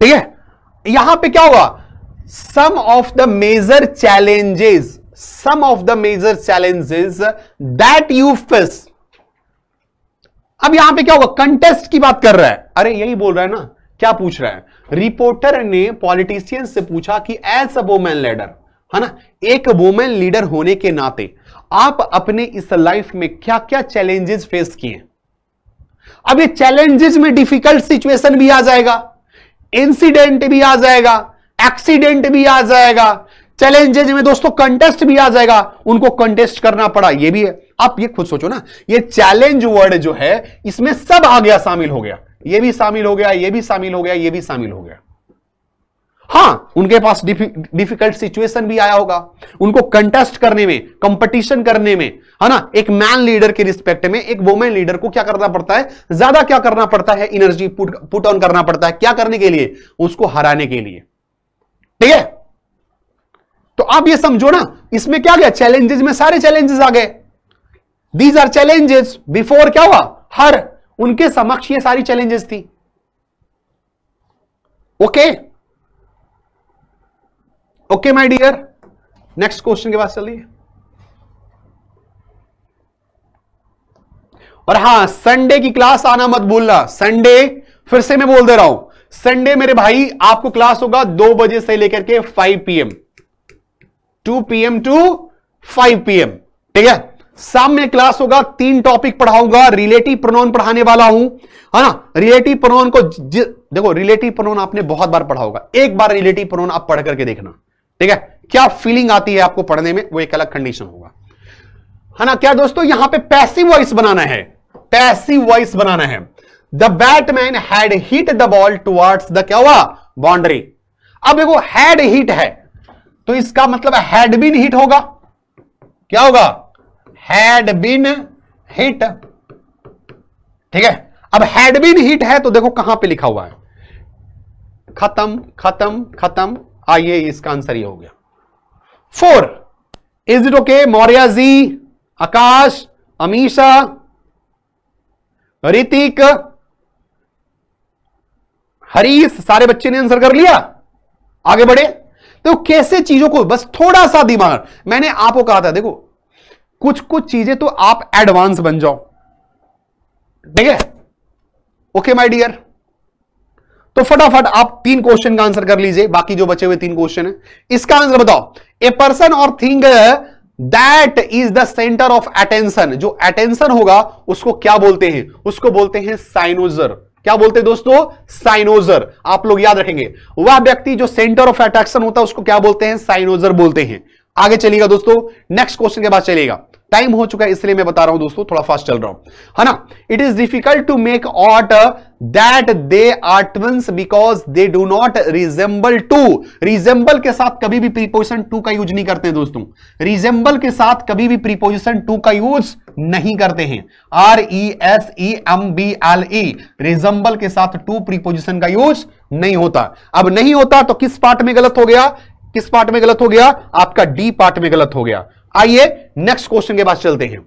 ठीक है यहां पे क्या होगा some of the major challenges some of the major challenges that you faced अब यहां पे क्या होगा कंटेस्ट की बात कर रहा है अरे यही बोल रहा है ना क्या पूछ रहा है रिपोर्टर ने पॉलिटिशियन से पूछा कि एज अ वोमेन लीडर है ना एक वोमेन लीडर होने के नाते आप अपने इस लाइफ में क्या क्या चैलेंजेस फेस किए अब ये चैलेंजेस में डिफिकल्ट सिचुएशन भी आ जाएगा इंसिडेंट भी आ जाएगा एक्सीडेंट भी आ जाएगा चैलेंजेस में दोस्तों कंटेस्ट भी आ जाएगा उनको कंटेस्ट करना पड़ा ये भी है आप ये खुद सोचो ना ये चैलेंज वर्ड जो है इसमें सब आ गया शामिल हो गया ये भी शामिल हो गया ये भी शामिल हो गया ये भी शामिल हो गया हां उनके पास डिफिकल्ट सिचुएशन भी आया होगा उनको कंटेस्ट करने में कंपटीशन करने में है ना एक मैन लीडर के रिस्पेक्ट में एक वोमेन लीडर को क्या करना पड़ता है ज्यादा क्या करना पड़ता है एनर्जी पुट पुट ऑन करना पड़ता है क्या करने के लिए उसको हराने के लिए ठीक है तो आप ये समझो ना इसमें क्या गया चैलेंजेस में सारे चैलेंजेस आ गए दीज आर चैलेंजेस बिफोर क्या हुआ हर उनके समक्ष ये सारी चैलेंजेस थी okay okay my dear next question के पास चलिए और हां संडे की क्लास आना मत भूलना संडे फिर से मैं बोल दे रहा हूं संडे मेरे भाई आपको क्लास होगा दो बजे से लेकर के five PM to PM to five PM ठीक है शाम में क्लास होगा तीन टॉपिक पढ़ाऊंगा रिलेटिव प्रोनाउन पढ़ाने वाला हूं है ना रिलेटिव प्रोनाउन को ज, देखो रिलेटिव प्रोनाउन आपने बहुत बार पढ़ा होगा एक बार रिलेटिव प्रोनाउन आप पढ़ करके देखना ठीक है क्या फीलिंग आती है आपको पढ़ने में वो एक अलग कंडीशन होगा है ना क्या दोस्तों यहां पे पैसिव वॉइस बनाना है पैसिव वॉइस बनाना है the batman had hit the ball towards the क्या हुआ बाउंड्री अब देखो हैड हिट है तो इसका मतलब हैड बीन हिट होगा क्या होगा हैड बीन हिट ठीक है अब हैड बीन हिट है तो देखो कहां पे लिखा हुआ है खत्म खत्म खत्म आइए इसका आंसर ये हो गया four is it okay Maurya ji Akash Amisha Hrithik Harish सारे बच्चे ने आंसर कर लिया आगे बढ़े तो कैसे चीजों को बस थोड़ा सा दिमाग मैंने आपको कहा था देखो कुछ कुछ चीजें तो आप एडवांस बन जाओ ठीक है ओके माय डियर तो फटाफट आप तीन क्वेश्चन का आंसर कर लीजिए बाकी जो बचे हुए तीन क्वेश्चन है इसका आंसर बताओ a person or thing that is the centre of attention जो अटेंशन होगा उसको क्या बोलते हैं उसको बोलते हैं साइनोजर क्या बोलते हैं दोस्तों साइनोजर आप लोग याद रखेंगे वह व्यक्ति जो सेंटर ऑफ अट्रैक्शन होता है उसको क्या बोलते हैं साइनोजर बोलते हैं आगे चलेगा दोस्तों नेक्स्ट क्वेश्चन के बाद चलेगा टाइम हो चुका है इसलिए मैं बता रहा हूं दोस्तों थोड़ा फास्ट चल रहा हूं है ना it is difficult to make out that they are twins because they do not resemble to resemble के साथ कभी भी प्रीपोजिशन टू का यूज नहीं करते हैं दोस्तों रिजेंबल के साथ कभी भी प्रीपोजिशन टू का यूज नहीं करते हैं R E S E M B L E resemble के साथ टू प्रीपोजिशन का यूज नहीं होता अब नहीं होता तो किस पार्ट में गलत हो गया किस पार्ट में गलत हो गया आपका डी पार्ट में गलत हो गया आइए नेक्स्ट क्वेश्चन के पास चलते हैं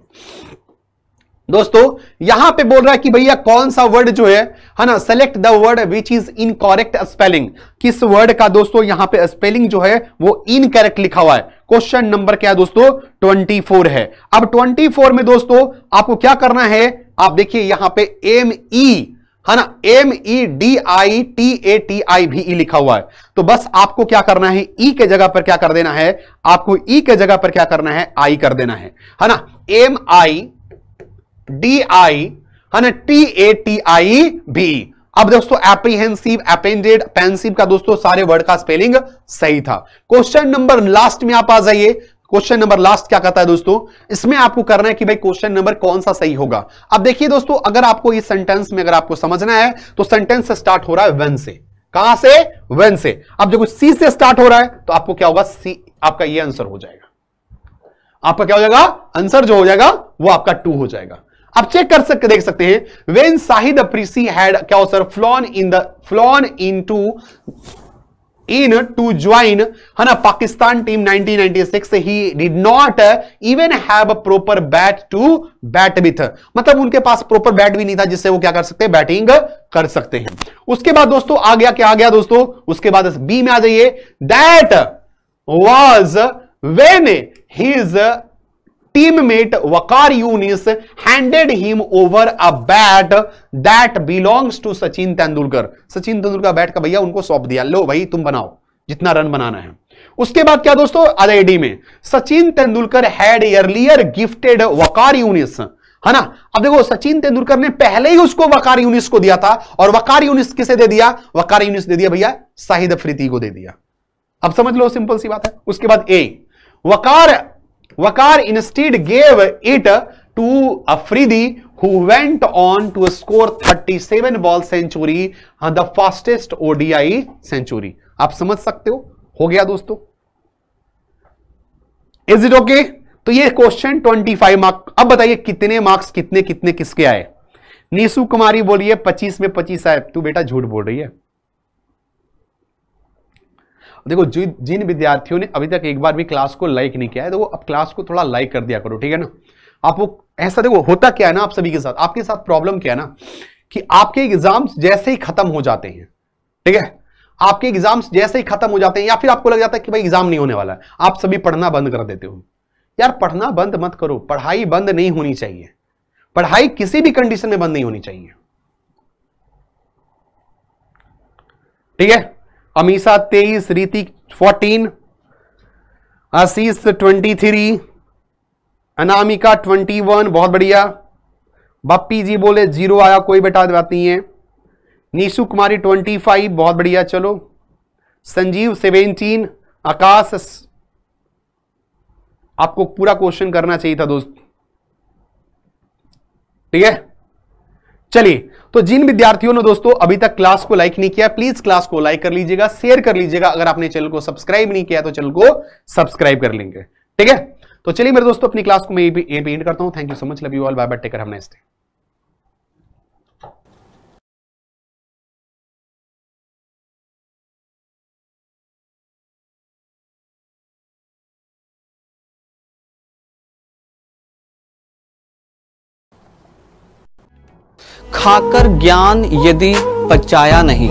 दोस्तों यहां पे बोल रहा है कि भैया कौन सा वर्ड जो है है ना select the word which is in correct spelling किस वर्ड का दोस्तों यहां पे स्पेलिंग जो है वो इन करेक्ट लिखा हुआ है क्वेश्चन नंबर क्या है दोस्तों 24 है अब 24 में दोस्तों आपको क्या करना है आप देखिए यहां पे एम ई e है ना M E D I T A T I भी ई e लिखा हुआ है तो बस आपको क्या करना है ई e के जगह पर क्या कर देना है आपको ई e के जगह पर क्या करना है आई कर देना है है ना एम आई डी आई है ना टी ए टी आई भी अब दोस्तों एप्रीहेंसिव एपेंडेड पेंसिव का दोस्तों सारे वर्ड का स्पेलिंग सही था क्वेश्चन नंबर लास्ट में आप आ जाइए क्वेश्चन नंबर लास्ट क्या कहता है दोस्तों इसमें आपको करना है कि भाई क्वेश्चन नंबर कौन सा सही होगा अब देखिए दोस्तों अगर आपको इस सेंटेंस में अगर आपको समझना है तो सेंटेंस स्टार्ट हो रहा है वेन से कहा से वेन से अब देखो सी से स्टार्ट हो रहा है तो आपको क्या होगा सी आपका ये आंसर हो जाएगा आपका क्या हो जाएगा आंसर जो हो जाएगा वो आपका टू हो जाएगा आप चेक कर सकते देख सकते हैं वेन साहिद अप्रीसी हैड क्या हो sir flown in the flown in to in to join है ना पाकिस्तान टीम 1996 से ही did not even have a proper bat to bat with मतलब उनके पास प्रॉपर बैट भी नहीं था जिससे वो क्या कर सकते बैटिंग कर सकते हैं उसके बाद दोस्तों आ गया क्या आ गया दोस्तों उसके बाद बी में आ जाइए that was when his teammate Wakar Yunis handed him over a bat that belongs to Sachin Tendulkar. Sachin Tendulkar bat का भैया उनको सौंप दिया लो भाई तुम बनाओ जितना रन बनाना है उसके बाद क्या दोस्तों आईडी में Sachin Tendulkar had earlier gifted Waqar Younis है ना अब देखो सचिन तेंदुलकर ने पहले ही उसको वकार यूनिस को दिया था और वकार यूनिस किसे दे दिया वकार यूनिस दे दिया भैया शाहिद अफरीदी को दे दिया अब समझ लो सिंपल सी बात है उसके बाद ए Waqar Wakar instead gave it to Afridi who went on to score 37 ball century century हाँ, the fastest ODI century. आप समझ सकते हो हो गया दोस्तों इज इट ओके तो ये क्वेश्चन 25 मार्क अब बताइए कितने मार्क्स कितने कितने किसके आए नीसू कुमारी बोलिए 25 में 25 आए तू बेटा झूठ बोल रही है देखो जो जिन विद्यार्थियों ने अभी तक एक बार भी क्लास को लाइक नहीं किया है तो वो अब क्लास को थोड़ा लाइक कर दिया करो ठीक है ना आप वो ऐसा देखो होता क्या है ना आप सभी के साथ आपके साथ प्रॉब्लम क्या है ना कि आपके एग्जाम्स जैसे ही खत्म हो जाते हैं ठीक है आपके एग्जाम्स जैसे ही खत्म हो जाते हैं या फिर आपको लग जाता है कि भाई एग्जाम नहीं होने वाला है आप सभी पढ़ना बंद कर देते हो यार पढ़ना बंद मत करो पढ़ाई बंद नहीं होनी चाहिए पढ़ाई किसी भी कंडीशन में बंद नहीं होनी चाहिए ठीक है अमीशा तेईस Ritik fourteen Ashish twenty three Anamika twenty one बहुत बढ़िया बप्पी जी बोले जीरो आया कोई बेटा बात नहीं है नीशु कुमारी ट्वेंटी फाइव बहुत बढ़िया चलो संजीव सेवेंटीन आकाश आपको पूरा क्वेश्चन करना चाहिए था दोस्त ठीक है चलिए तो जिन विद्यार्थियों ने दोस्तों अभी तक क्लास को लाइक नहीं किया प्लीज क्लास को लाइक कर लीजिएगा शेयर कर लीजिएगा अगर आपने चैनल को सब्सक्राइब नहीं किया तो चैनल को सब्सक्राइब कर लेंगे ठीक है तो चलिए मेरे दोस्तों अपनी क्लास को मैं एंड करता हूं thank you so much love you all bye bye take care have nice day खाकर ज्ञान यदि पचाया नहीं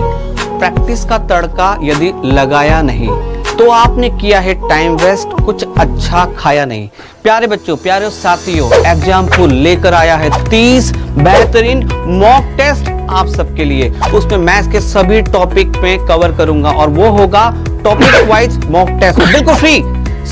प्रैक्टिस का तड़का यदि लगाया नहीं तो आपने किया है टाइम वेस्ट कुछ अच्छा खाया नहीं प्यारे बच्चों प्यारे साथियों एग्जाम्पल लेकर आया है तीस बेहतरीन मॉक टेस्ट आप सबके लिए उसमें मैथ्स के सभी टॉपिक में कवर करूंगा और वो होगा टॉपिक वाइज मॉक टेस्ट बिल्कुल फ्री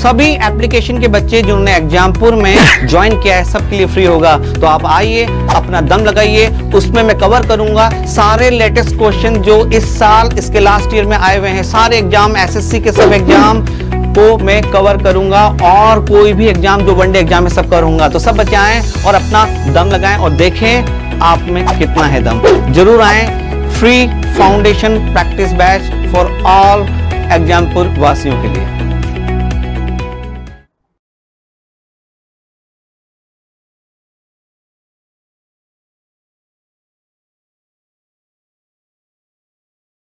सभी एप्लीकेशन के बच्चे जिन्होंने एग्जामपुर में ज्वाइन किया है सबके लिए फ्री होगा तो आप आइए अपना दम लगाइए उसमें मैं कवर करूंगा सारे लेटेस्ट क्वेश्चन जो इस साल इसके लास्ट ईयर में आए हुए हैं सारे एग्जाम एसएससी के सब एग्जाम को मैं कवर करूंगा और कोई भी एग्जाम जो वनडे एग्जाम है सब करूंगा तो सब बच्चे आए और अपना दम लगाएं और देखें आप में कितना है दम जरूर आए free foundation practice batch for all Exampur वासियों के लिए